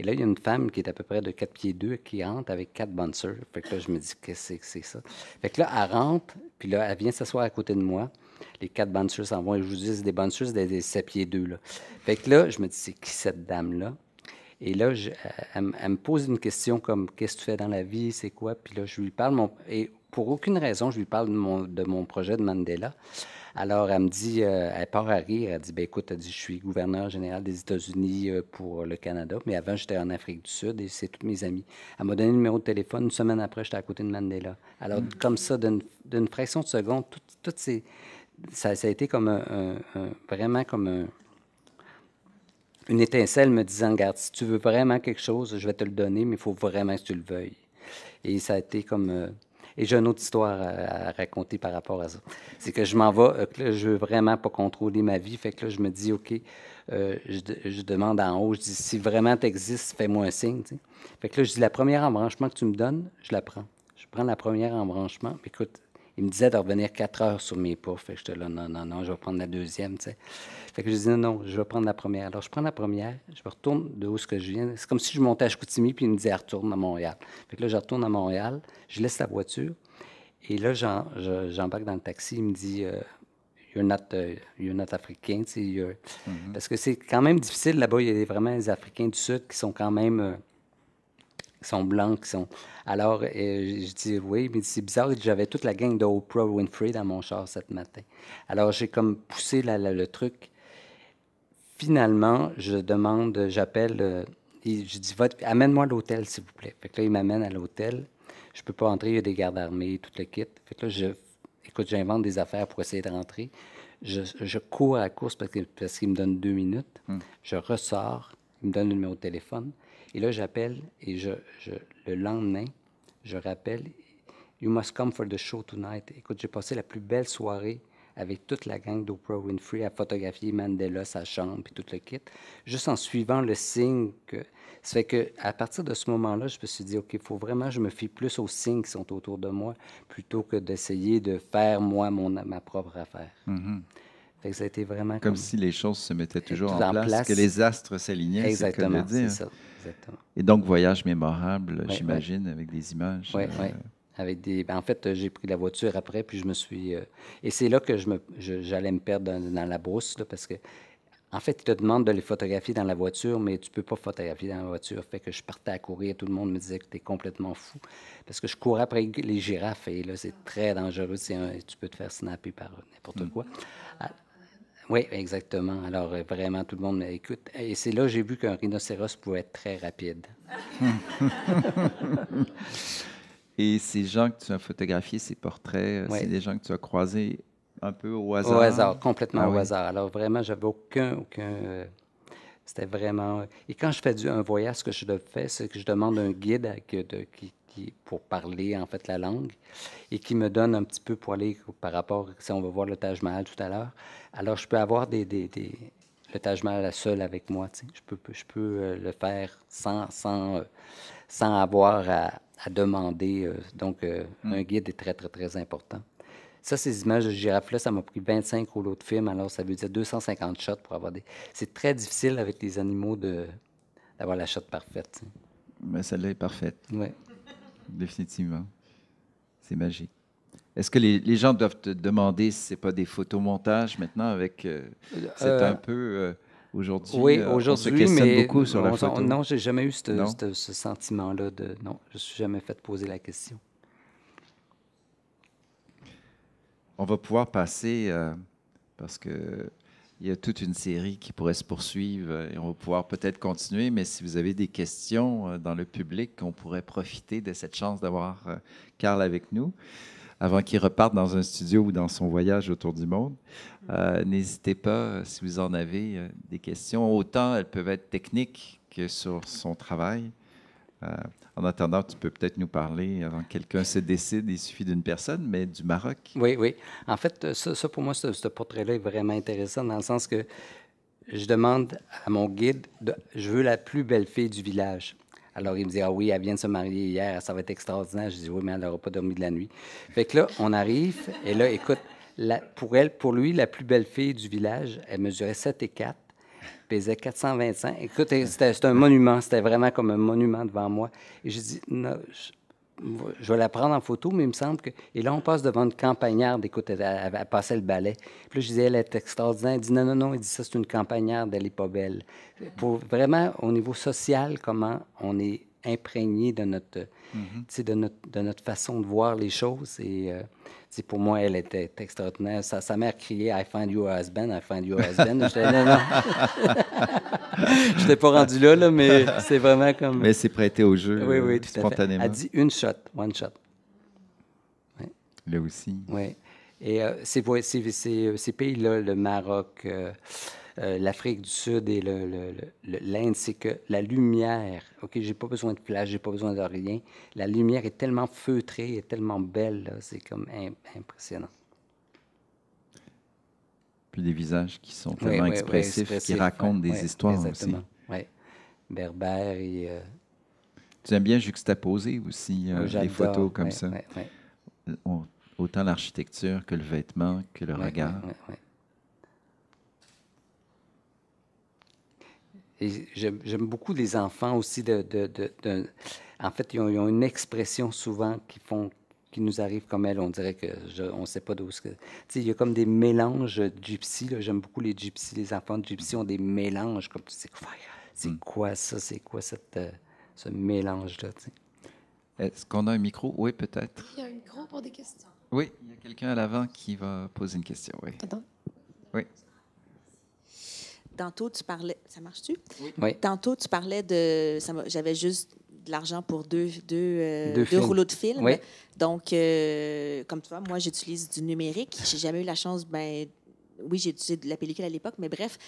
Et là, il y a une femme qui est à peu près de 4 pieds 2 qui rentre avec quatre bouncers. Fait que là, je me dis, qu'est-ce que c'est ça? Fait que là, elle rentre, puis là, elle vient s'asseoir à côté de moi. Les quatre bouncers s'en vont. Et je vous dis, c'est des bouncers, c'est des 7 pieds 2. Là. Fait que là, je me dis, c'est qui cette dame-là? Et là, euh, elle, me pose une question comme Qu'est-ce que tu fais dans la vie C'est quoi Puis là, je lui parle. et pour aucune raison, je lui parle de mon projet de Mandela. Alors, elle me dit, euh, elle part à rire, elle dit, ben écoute, dit, je suis gouverneur général des États-Unis euh, pour le Canada, mais avant, j'étais en Afrique du Sud et c'est toutes mes amis. Elle m'a donné le numéro de téléphone, une semaine après, j'étais à côté de Mandela. Alors, hmm. comme ça, d'une fraction de seconde, tout Ça, a été comme un, vraiment comme une étincelle me disant, regarde, si tu veux vraiment quelque chose, je vais te le donner, mais il faut vraiment que tu le veuilles. Et ça a été comme euh, et j'ai une autre histoire euh, à, raconter par rapport à ça. C'est que je m'en vais, euh, que là, je veux vraiment pas contrôler ma vie. Fait que là, je me dis, OK, euh, je, demande en haut, je dis, si vraiment tu existes, fais-moi un signe. Fait que là, je dis, la première embranchement que tu me donnes, je la prends. Je prends la première embranchement. Écoute, il me disait de revenir quatre heures sur mes pas. Fait que j'étais là, non, non, non, je vais prendre la deuxième, tu sais. Fait que je disais, non, non, je vais prendre la première. Alors, je prends la première, je retourne de où ce que je viens. C'est comme si je montais à Chicoutimi, puis il me disait, retourne à Montréal. Fait que là, je retourne à Montréal, je laisse la voiture, et là, j'embarque dans le taxi, il me dit... Euh, you're not, euh, you're not africain. tu sais. Mm-hmm. Parce que c'est quand même difficile là-bas. Il y a vraiment les Africains du Sud qui sont quand même euh, sont blancs, qui sont. Alors, euh, je dis oui, mais c'est bizarre, j'avais toute la gang de Oprah Winfrey dans mon char cette matin. Alors, j'ai comme poussé le truc. Finalement, je demande, j'appelle, euh, je dis, amène-moi à l'hôtel, s'il vous plaît. Fait que là, il m'amène à l'hôtel. Je peux pas entrer, il y a des gardes armés, tout le kit. Fait que là, écoute, j'invente des affaires pour essayer de rentrer. Je, cours à course parce qu'il me donne deux minutes. Hmm. Je ressors, il me donne le numéro de téléphone. Et là, j'appelle et je, le lendemain, je rappelle You must come for the show tonight. Écoute, j'ai passé la plus belle soirée avec toute la gang d'Oprah Winfrey à photographier Mandela, sa chambre et tout le kit, juste en suivant le signe que. Ça fait que à partir de ce moment-là, je me suis dit, OK, il faut vraiment je me fie plus aux signes qui sont autour de moi plutôt que d'essayer de faire moi mon, ma propre affaire. Mm-hmm ça a été vraiment comme, si les choses se mettaient toujours en place, que les astres s'alignaient. Exactement, c'est ça. Exactement. Et donc, voyage mémorable, j'imagine, avec des images. Oui, euh, oui. Avec des... Ben, en fait, j'ai pris la voiture après, puis je me suis... Euh, et c'est là que j'allais me... me perdre dans, la brousse, parce que en fait, ils te demandent de les photographier dans la voiture, mais tu peux pas photographier dans la voiture. Fait que je partais à courir, tout le monde me disait que tu es complètement fou. Parce que je courais après les girafes, et là, c'est très dangereux. Tu peux te faire snapper par n'importe mm. quoi. Oui, exactement. Alors, euh, vraiment, tout le monde écoute. Et c'est là que j'ai vu qu'un rhinocéros pouvait être très rapide. Et ces gens que tu as photographiés, ces portraits, euh, c'est des gens que tu as croisés un peu au hasard? Au hasard, complètement ah au hasard. Alors, vraiment, j'avais aucun... aucun euh, c'était vraiment... Et quand je fais du, un voyage, ce que je fais, c'est que je demande un guide à, qui, pour parler en fait la langue et qui me donne un petit peu pour aller par rapport, si on va voir le Taj Mahal tout à l'heure, alors je peux avoir des, des, le Taj Mahal seul avec moi, je peux, je peux euh, le faire sans, sans, euh, sans avoir à, demander. Euh, donc, mm. un guide est très, très, très important. Ça, ces images de girafe-là, ça m'a pris 25 rouleaux de film, alors ça veut dire 250 shots pour avoir des... C'est très difficile avec les animaux de d'avoir la shot parfaite. Mais celle-là est parfaite. Oui définitivement. C'est magique. Est-ce que les, gens doivent te demander si ce n'est pas des photomontages maintenant avec. Euh, c'est euh, un peu. Euh, aujourd'hui, oui, aujourd'hui, on se questionne beaucoup sur la photo. non, j'ai jamais eu ce sentiment-là de. Non, je ne suis jamais fait poser la question. On va pouvoir passer, parce que il y a toute une série qui pourrait se poursuivre et on va pouvoir peut-être continuer, mais si vous avez des questions euh, dans le public, on pourrait profiter de cette chance d'avoir Carl euh, avec nous avant qu'il reparte dans un studio ou dans son voyage autour du monde. Mm-hmm. Euh, n'hésitez pas, si vous en avez, des questions. Autant elles peuvent être techniques que sur son travail. En attendant, tu peux peut-être nous parler, avant que quelqu'un se décide, il suffit d'une personne, mais du Maroc. Oui, oui. En fait, ça, pour moi, ce, portrait-là est vraiment intéressant dans le sens que je demande à mon guide, je veux la plus belle fille du village. Alors, il me dit, ah oui, elle vient de se marier hier, ça va être extraordinaire. Je dis, oui, mais elle n'aura pas dormi de la nuit. Fait que là, on arrive, et là, écoute, pour elle, pour lui, la plus belle fille du village, elle mesurait 7 et 4 pesait 425. Écoute, c'était un monument, c'était vraiment comme un monument devant moi. Et je dis, je, vais la prendre en photo, mais il me semble que. Et là, on passe devant une campagnarde. Écoute, elle, passait le balai. Puis là, je disais, elle est extraordinaire. Elle dit, non, non, non. Il dit, ça, c'est une campagnarde, elle n'est pas belle. Pour vraiment, au niveau social, comment on est imprégné de notre, mm-hmm. de notre, de notre façon de voir les choses. Et. Euh, pour moi, elle était extraordinaire. Sa, mère criait I find your husband, I find your husband. J'étais non, non. Je n'étais pas rendu là, mais c'est vraiment comme. Mais c'est prêté au jeu. Oui, oui, tout spontanément. à fait. Elle dit une shot, one shot. Là aussi. Oui. Et euh, ces, pays-là, le Maroc. Euh, euh, l'Afrique du Sud et l'Inde, c'est que la lumière, OK, j'ai pas besoin de plage, j'ai pas besoin de rien. La lumière est tellement feutrée, est tellement belle, c'est comme impressionnant. Puis des visages qui sont tellement expressifs, qui racontent des histoires aussi. Oui, Berbère et... Euh, tu aimes bien juxtaposer aussi euh, oh, des photos comme ça. oui. autant l'architecture que le vêtement, que le regard. j'aime beaucoup les enfants aussi. De, En fait, ils ont, une expression souvent qui font qui nous arrive comme elle, on dirait que ne sait pas d'où il y a comme des mélanges gypsy. J'aime beaucoup les gypsy. Les enfants de gypsy ont des mélanges comme tu c'est mm. quoi ça, c'est quoi cette, euh, ce mélange-là. Est-ce qu'on a un micro? Oui, peut-être. Il y a un micro pour des questions. Oui, il y a quelqu'un à l'avant qui va poser une question. Oui. Attends. Oui tantôt, tu parlais. Ça marche-tu? Oui. Tantôt, tu parlais de. J'avais juste de l'argent pour deux, deux, euh, deux, rouleaux de film. Donc, euh, comme tu vois, moi, j'utilise du numérique. J'ai jamais eu la chance. Ben, oui, j'ai utilisé de la pellicule à l'époque, mais bref,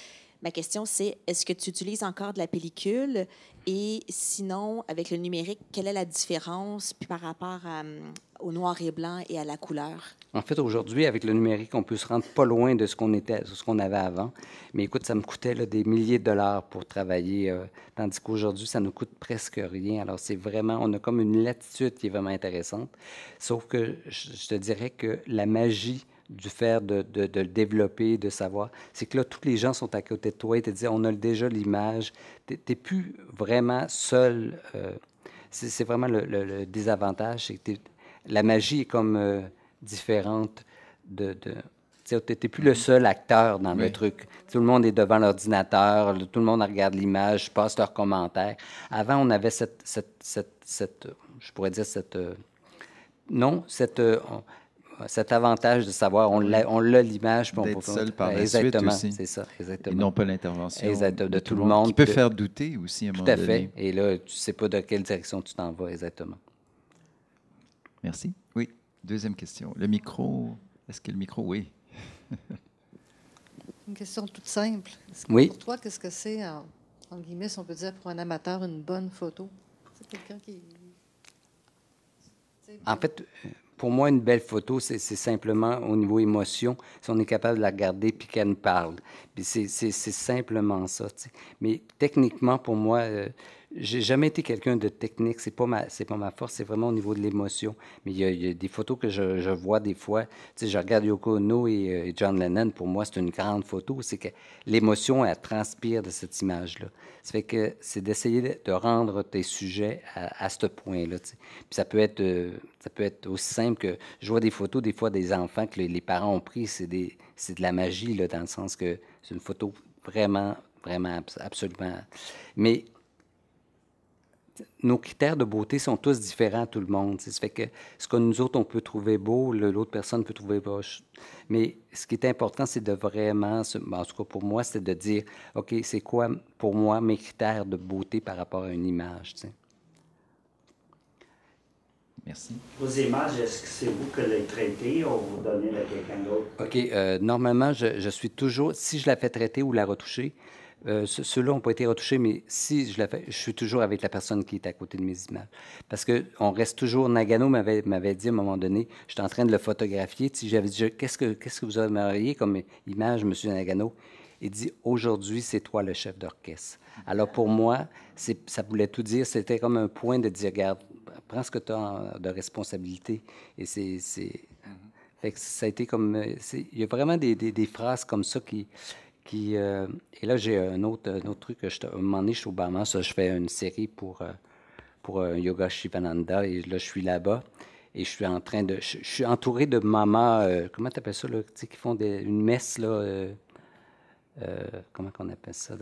Ma question, c'est est-ce que tu utilises encore de la pellicule? Et sinon, avec le numérique, quelle est la différence par rapport euh, au noir et blanc et à la couleur? En fait, aujourd'hui, avec le numérique, on peut se rendre pas loin de ce qu'on était, ce qu'on avait avant. Mais écoute, ça me coûtait des milliers de dollars pour travailler, euh, tandis qu'aujourd'hui, ça nous coûte presque rien. Alors, c'est vraiment, on a comme une latitude qui est vraiment intéressante. Sauf que je te dirais que la magie du faire, de, de, le développer, de savoir. C'est que là, tous les gens sont à côté de toi et te disent, on a déjà l'image. Tu n'es plus vraiment seul. Euh, c'est vraiment le, désavantage. la magie est comme euh, différente de... de tu n'es plus le seul acteur dans le truc. Tout le monde est devant l'ordinateur, tout le monde regarde l'image, passe leurs commentaires. Avant, on avait cette, cette, cette, je pourrais dire cette... Euh, non, cette, cet avantage de savoir, on l'a l'image. D'être seul par la exactement, suite aussi. C'est ça, exactement. Et non pas l'intervention de, tout le monde. Qui peut faire douter aussi à un moment donné. Tout à fait. Et là, tu ne sais pas de quelle direction tu t'en vas exactement. Merci. Oui, deuxième question. Le micro, est-ce que le micro, oui. une question toute simple. Oui. Pour toi, qu'est-ce que c'est, en, guillemets, on peut dire, pour un amateur, une bonne photo? C'est quelqu'un qui... En fait, pour moi, une belle photo, c'est simplement au niveau émotion, si on est capable de la garder puis qu'elle nous parle. c'est simplement ça. Mais techniquement, pour moi, euh, j'ai jamais été quelqu'un de technique. C'est pas ma, c'est pas ma force. C'est vraiment au niveau de l'émotion. Mais il y, a des photos que je, vois des fois. Tu sais, je regarde Yoko Ono euh, et, John Lennon. Pour moi, c'est une grande photo. C'est que l'émotion, elle transpire de cette image-là. Ça fait que c'est d'essayer de, rendre tes sujets à, ce point-là. Tu sais. Puis ça peut être, euh, ça peut être aussi simple que je vois des photos des fois des enfants que les, les parents ont pris. C'est des, c'est de la magie là, dans le sens que c'est une photo vraiment vraiment absolument. Mais nos critères de beauté sont tous différents à tout le monde. Ça fait que ce que nous autres, on peut trouver beau, l'autre personne peut trouver moche. Mais ce qui est important, c'est de vraiment, se... Ben, en tout cas pour moi, c'est de dire, OK, c'est quoi pour moi mes critères de beauté par rapport à une image? Merci. Vos images, est-ce que c'est vous que les traitez ou vous donnez à quelqu'un d'autre? OK. Euh, normalement, je, suis toujours, si je la fais traiter ou la retoucher, euh, ceux-là ont pas été retouchés, mais si je je suis toujours avec la personne qui est à côté de mes images. Parce que on reste toujours. Nagano m'avait dit à un moment donné, j'étais en train de le photographier. Si j'avais dit, qu'est-ce que que vous avez comme image, Monsieur Nagano Il dit, aujourd'hui, c'est toi le chef d'orchestre. Alors pour moi, ça voulait tout dire. C'était comme un point de dire, regarde, prends ce que tu as de responsabilité. Et c'est mm-hmm. ça a été comme. Euh, il y a vraiment des, des phrases comme ça qui, euh, et là, j'ai un autre, autre truc. Je, un moment donné, je suis au Bahamas, je fais une série pour, euh, pour un euh, yoga Shivananda, et là, je suis là-bas. Et je suis en train de. Je, suis entouré de mamans, comment tu appelles ça, là, qui font une messe, là. comment on appelle ça,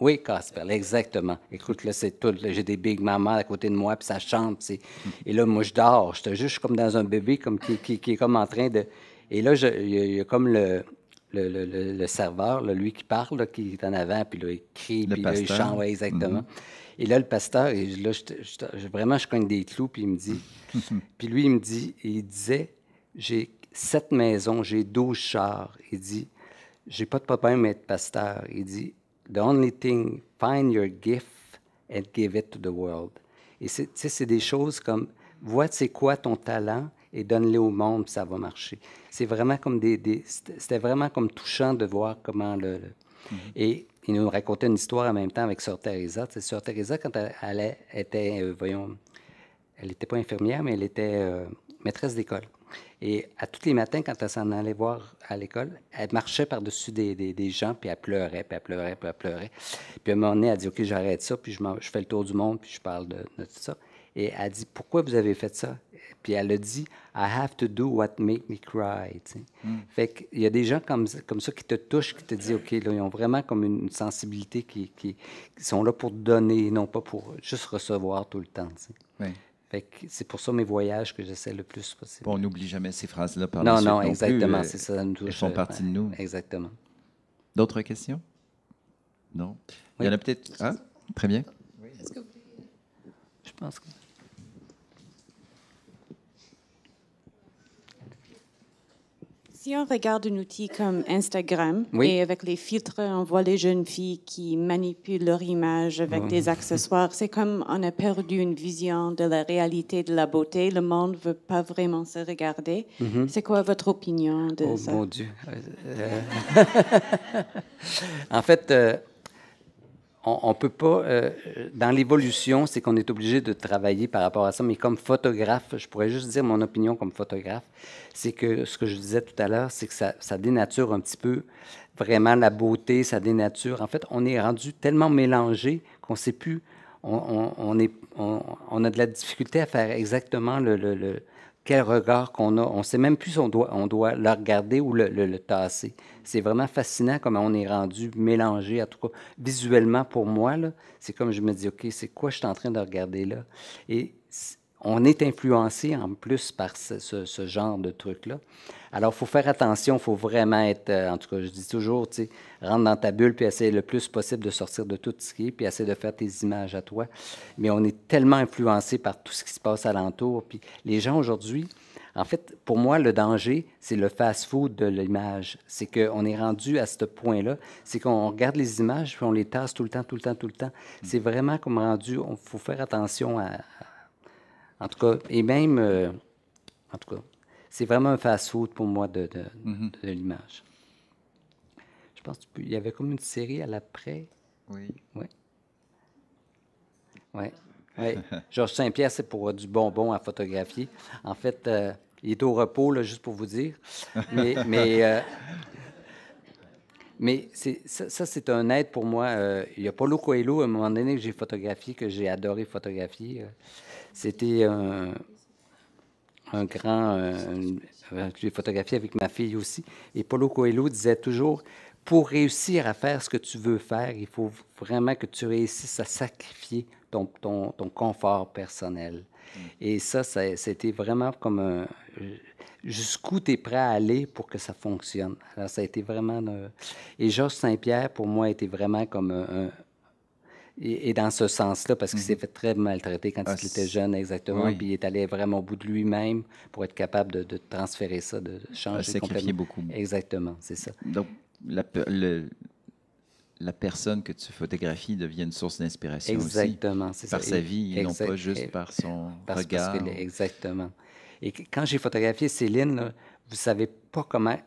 Oui, Casper, exactement. Écoute, là, c'est tout. J'ai des big mamas à côté de moi, puis ça chante. et là, moi, je dors. Je te juste comme dans un bébé comme qui, est comme en train de. Et là, il y, a comme le, le, le, le, serveur, lui qui parle, qui est en avant, puis il crie, le puis il chante, exactement. Mm-hmm. Et là, le pasteur, et là, vraiment, je cogne des clous, puis il me dit, puis lui, il me dit, il disait, j'ai sept maisons, j'ai douze chars. Il dit, j'ai pas de problème d'être pasteur. Il dit, the only thing, find your gift and give it to the world. Et c'est des choses comme, vois, c'est quoi ton talent, et donne-les au monde, puis ça va marcher. C'est vraiment comme des, c'était vraiment comme touchant de voir comment le. Mm-hmm. Et il nous racontait une histoire en même temps avec Sœur Teresa. Sœur Teresa, quand elle, était, euh, voyons, elle n'était pas infirmière, mais elle était euh, maîtresse d'école. Et à tous les matins, quand elle s'en allait voir à l'école, elle marchait par-dessus des, des, gens, puis elle pleurait, puis elle pleurait, puis elle pleurait. Puis à un moment donné, elle dit, OK, j'arrête ça, puis je, je, fais le tour du monde, puis je parle de, de tout ça. Et elle dit, pourquoi vous avez fait ça? Puis elle a dit, I have to do what make me cry. Hmm. Il Fait y a des gens comme, comme ça qui te touchent, qui te disent, OK, là, ils ont vraiment comme une, sensibilité qui, qui, sont là pour donner, non pas pour juste recevoir tout le temps. Fait c'est pour ça mes voyages que j'essaie le plus possible. on n'oublie jamais ces phrases-là par non, la Non, non, exactement. Euh, c'est ça, nous Elles font euh, partie de nous. Exactement. D'autres questions? Non. Il y en a peut-être. Ah, très bien. Je pense que. Si on regarde un outil comme Instagram, et avec les filtres, on voit les jeunes filles qui manipulent leur image avec des accessoires. C'est comme on a perdu une vision de la réalité de la beauté. Le monde ne veut pas vraiment se regarder. Mm-hmm. C'est quoi votre opinion de oh ça? Oh mon Dieu. Euh, euh. en fait, euh, on, on, peut pas. Euh, dans l'évolution, c'est qu'on est obligé de travailler par rapport à ça. Mais comme photographe, je pourrais juste dire mon opinion comme photographe, c'est que ce que je disais tout à l'heure, c'est que ça, dénature un petit peu vraiment la beauté, ça dénature. En fait, on est rendu tellement mélangé qu'on ne sait plus. On, on, a de la difficulté à faire exactement le quel regard qu'on a. On sait même plus si on doit, on doit le regarder ou le, le, tasser. C'est vraiment fascinant comment on est rendu mélangé, en tout visuellement pour moi. C'est comme je me dis, OK, c'est quoi je suis en train de regarder là? Et on est influencé en plus par ce, genre de truc-là. Alors, il faut faire attention, il faut vraiment être, euh, en tout cas, je dis toujours, tu sais, rentre dans ta bulle, puis essayer le plus possible de sortir de tout ce qui est, puis essayer de faire tes images à toi. Mais on est tellement influencé par tout ce qui se passe alentour. Puis les gens aujourd'hui, en fait, pour moi, le danger, c'est le fast-food de l'image. C'est qu'on est rendu à ce point-là. C'est qu'on regarde les images, puis on les tasse tout le temps, tout le temps, tout le temps. C'est vraiment comme rendu, il faut faire attention à, en tout cas, et même, euh, en tout cas, c'est vraiment un fast-food pour moi mhm. de, l'image. Je pense qu'il y avait comme une série à l'après. Oui. Oui. Oui. oui. Georges Saint-Pierre, c'est pour euh, du bonbon à photographier. En fait, euh, il est au repos, juste pour vous dire. mais Mais ça, c'est un aide pour moi. Euh, il y a Paulo Coelho, à un moment donné, que j'ai photographié, que j'ai adoré photographier. Euh. C'était un, grand... Euh, j'ai photographié avec ma fille aussi. Et Paulo Coelho disait toujours, pour réussir à faire ce que tu veux faire, il faut vraiment que tu réussisses à sacrifier ton confort personnel. Mm. Et ça, c'était vraiment comme un... Jusqu'où tu es prêt à aller pour que ça fonctionne? Alors, ça a été vraiment... Et Georges Saint-Pierre, pour moi, était vraiment comme un, et, dans ce sens-là, parce qu'il s'est mm-hmm. fait très maltraiter quand ah, il était jeune, exactement. Puis il est allé vraiment au bout de lui-même pour être capable de, transférer ça, de ah, changer ah, complètement. beaucoup. Exactement, c'est ça. Donc, la, le, la personne que tu photographies devient une source d'inspiration Exactement, Par sa vie, et non pas juste par son regard. exactement. Et quand j'ai photographié Céline, vous vous savez pas comment...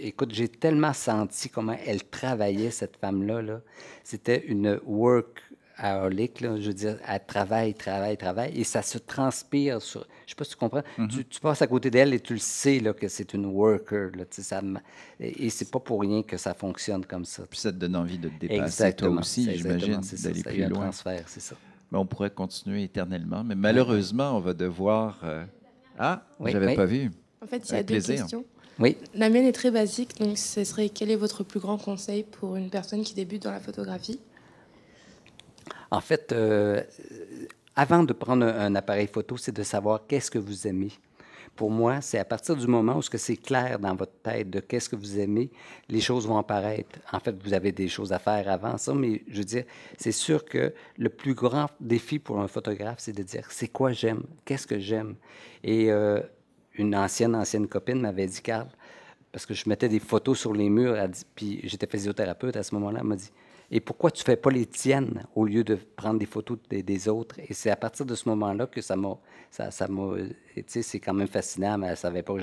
Écoute, j'ai tellement senti comment elle travaillait, cette femme -là, là. C'était une work à Orlick, je veux dire, elle travaille, travaille, travaille, et ça se transpire sur. Je sais pas si tu comprends. Mhm. tu, passes à côté d'elle et tu le sais là, que c'est une worker. Là, ça, et c'est pas pour rien que ça fonctionne comme ça. Puis ça te donne envie de te dépasser toi aussi, j'imagine, d'aller plus loin. c'est ça. Mais on pourrait continuer éternellement, mais malheureusement, on va devoir. Euh, ah, oui, j'avais pas vu. En fait, il y a deux questions. Oui. La mienne est très basique, donc ce serait quel est votre plus grand conseil pour une personne qui débute dans la photographie en fait, euh, avant de prendre un, appareil photo, c'est de savoir qu'est-ce que vous aimez. Pour moi, c'est à partir du moment où c'est clair dans votre tête de qu'est-ce que vous aimez, les choses vont apparaître. En fait, vous avez des choses à faire avant ça, mais je veux dire, c'est sûr que le plus grand défi pour un photographe, c'est de dire c'est quoi j'aime, qu'est-ce que j'aime. Et euh, une ancienne, ancienne copine m'avait dit, Carl, parce que je mettais des photos sur les murs, puis j'étais physiothérapeute à ce moment-là, elle m'a dit, et pourquoi tu ne fais pas les tiennes au lieu de prendre des photos des, autres? Et c'est à partir de ce moment-là que ça m'a. Ça, ça tu sais, c'est quand même fascinant, mais elle ne savait pas que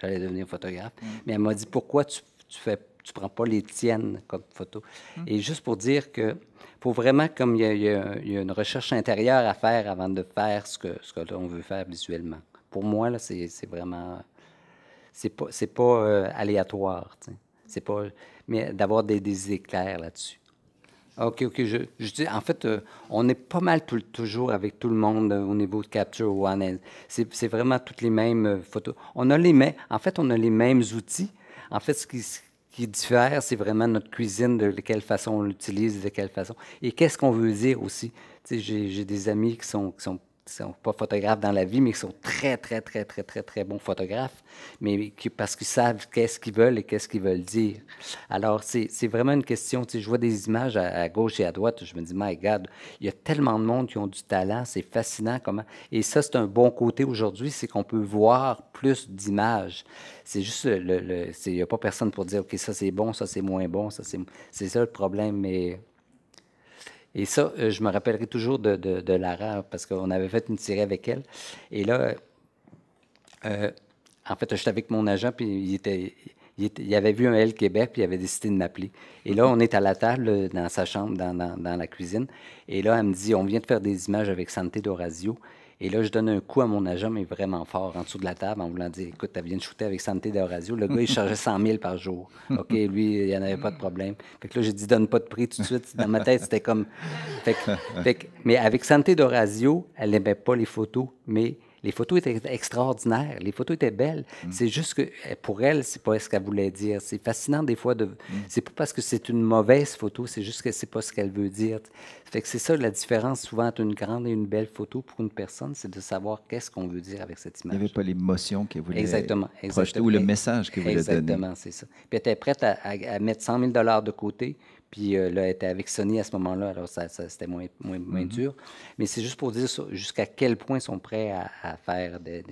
j'allais devenir photographe. Mm. Mais elle m'a dit pourquoi tu tu fais tu prends pas les tiennes comme photo. Mm. Et juste pour dire que faut vraiment, comme il y, a une recherche intérieure à faire avant de faire ce que, ce veut faire visuellement. Pour moi, là, c'est vraiment... C'est pas, pas euh, aléatoire, c'est pas... Mais d'avoir des, des éclairs là-dessus. OK, OK. Je, dis, en fait, euh, on est pas mal toujours avec tout le monde euh, au niveau de Capture One. C'est vraiment toutes les mêmes euh, photos. On a les mêmes, en fait, on a les mêmes outils. En fait, ce qui, qui diffère, c'est vraiment notre cuisine, de quelle façon on l'utilise, de quelle façon. Et qu'est-ce qu'on veut dire aussi. J'ai des amis qui sont sont pas photographes dans la vie, mais qui sont très, très, très, très, très, très bons photographes, mais parce qu'ils savent qu'est-ce qu'ils veulent et qu'est-ce qu'ils veulent dire. Alors, c'est vraiment une question. Je vois des images à, gauche et à droite, je me dis, my God, il y a tellement de monde qui ont du talent, c'est fascinant comment. Et ça, c'est un bon côté aujourd'hui, c'est qu'on peut voir plus d'images. C'est juste, il le, n'y a pas personne pour dire, OK, ça c'est bon, ça c'est moins bon, ça c'est. C'est ça le problème, mais et ça, euh, je me rappellerai toujours de, Lara parce qu'on avait fait une tirée avec elle. Et là, euh, en fait, j'étais avec mon agent, puis il était. avait vu un L Québec, puis il avait décidé de m'appeler. Et là, on est à la table dans sa chambre, dans, dans, la cuisine. Et là, elle me dit, on vient de faire des images avec Santé d'Orazio. Et là, je donne un coup à mon agent, mais vraiment fort, en dessous de la table, en voulant dire Écoute, tu viens de shooter avec Santé de Le gars, il chargeait 100 000 par jour. OK, lui, il n'y en avait pas de problème. Fait que là, j'ai dit Donne pas de prix tout de suite. Dans ma tête, c'était comme. Fait mais avec Santé d'Orazio, elle n'aimait pas les photos, mais les photos étaient extraordinaires, les photos étaient belles. Mm. C'est juste que eh, pour elle, c'est pas ce qu'elle voulait dire. C'est fascinant des fois de. n'est mm. C'est pas parce que c'est une mauvaise photo, c'est juste que c'est pas ce qu'elle veut dire. Fait que c'est ça la différence souvent entre une grande et une belle photo pour une personne, c'est de savoir qu'est-ce qu'on veut dire avec cette image. Il n'y avait pas l'émotion qu'elle voulait exactement, projeter exactement. ou le message qu'elle voulait donner. Exactement, c'est ça. Puis elle était prête à, à, à mettre 100 000 de côté puis euh, là, elle était avec Sony à ce moment-là, alors ça, c'était moins, mhm. dur. Mais c'est juste pour dire jusqu'à quel point ils sont prêts à, faire des.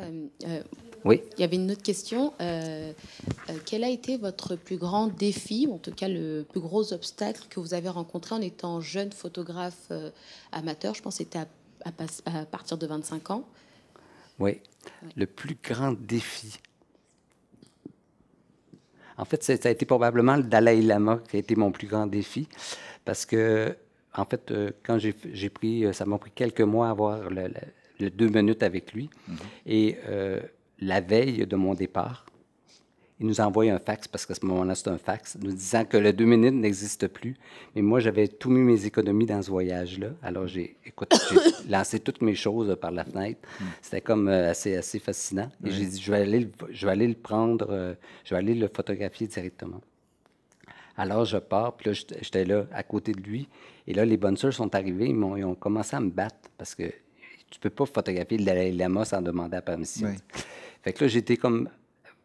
Euh, euh, oui. Il y avait une autre question. quel a été votre plus grand défi, ou en tout cas le plus gros obstacle que vous avez rencontré en étant jeune photographe amateur Je pense que c'était à, partir de 25 ans. oui. Le plus grand défi en fait, ça, a été probablement le Dalai Lama qui a été mon plus grand défi parce que, en fait, euh, quand j'ai pris, euh, ça m'a pris quelques mois à avoir le, deux minutes avec lui. Mhm. Et euh, la veille de mon départ, il nous envoie un fax, parce qu'à ce moment-là, c'est un fax, nous disant que le deux minutes n'existe plus. Mais moi, j'avais tout mis mes économies dans ce voyage-là. Alors, j'ai, écoute, j'ai lancé toutes mes choses euh, par la fenêtre. Hmm. C'était comme euh, assez, fascinant. Et j'ai dit, je vais aller, le prendre, euh, je vais aller le photographier directement. Alors, je pars, puis là, j'étais là, à côté de lui. Et là, les bonnes soeurs sont arrivées, ils ont, commencé à me battre, parce que tu peux pas photographier le Dalai Lama sans demander la permission. Fait que là, j'étais comme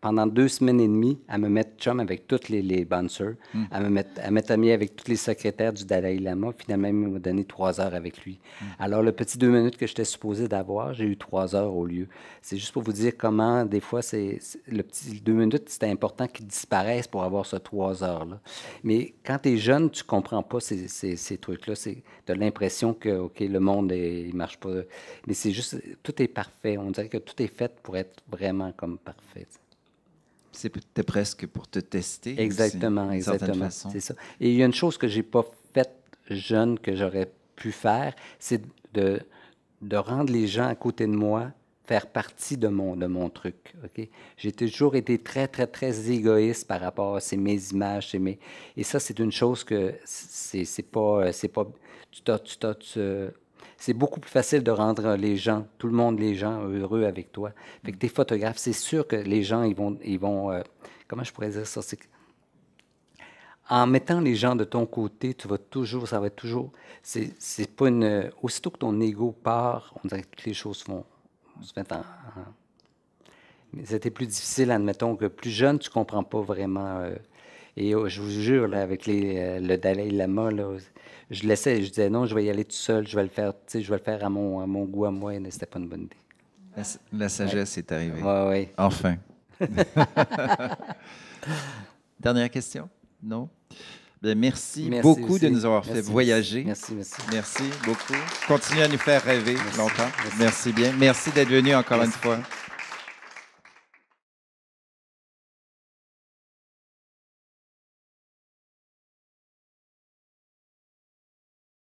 pendant deux semaines et demie à me mettre chum avec toutes les, les à hmm. me mettre, à avec tous les secrétaires du Dalai Lama. Finalement, il m'a donné trois heures avec lui. Hmm. Alors, le petit deux minutes que j'étais supposé d'avoir, j'ai eu trois heures au lieu. C'est juste pour vous dire comment, des fois, c'est le petit deux minutes, c'est important qu'ils disparaissent pour avoir ce trois heures-là. Mais quand tu es jeune, tu comprends pas ces, ces, trucs-là. Tu as l'impression que, OK, le monde, est, il marche pas. Mais c'est juste, tout est parfait. On dirait que tout est fait pour être vraiment comme parfait. C'était presque pour te tester. Exactement, exactement. C'est ça. Et il y a une chose que j'ai pas faite jeune que j'aurais pu faire, c'est de, de rendre les gens à côté de moi faire partie de mon, de mon truc. ok J'ai toujours été très, très, très égoïste par rapport à ces mes images. mes... Et ça, c'est une chose que c'est pas... pas tu, tu, c'est beaucoup plus facile de rendre les gens, tout le monde, les gens heureux avec toi. Avec que des photographes, c'est sûr que les gens, ils vont, ils vont euh, comment je pourrais dire ça? C'est en mettant les gens de ton côté, tu vas toujours, ça va toujours, c'est pas une, aussitôt que ton ego part, on dirait que les choses vont se mettre en, Mais c'était plus difficile, admettons, que plus jeune, tu comprends pas vraiment. Euh, et oh, je vous jure, là, avec les, euh, le Dalai Lama, là, je laissais, je disais non, je vais y aller tout seul, je vais le faire, tu je vais le faire à mon, goût, à moi, Et c'était pas une bonne idée. La, sagesse est arrivée. Ouais, ouais. Enfin. Dernière question? Non? Ben, merci, beaucoup de nous avoir fait voyager. Merci, merci. Merci beaucoup. Continuez à nous faire rêver longtemps. Merci, bien. Merci d'être venu encore une fois.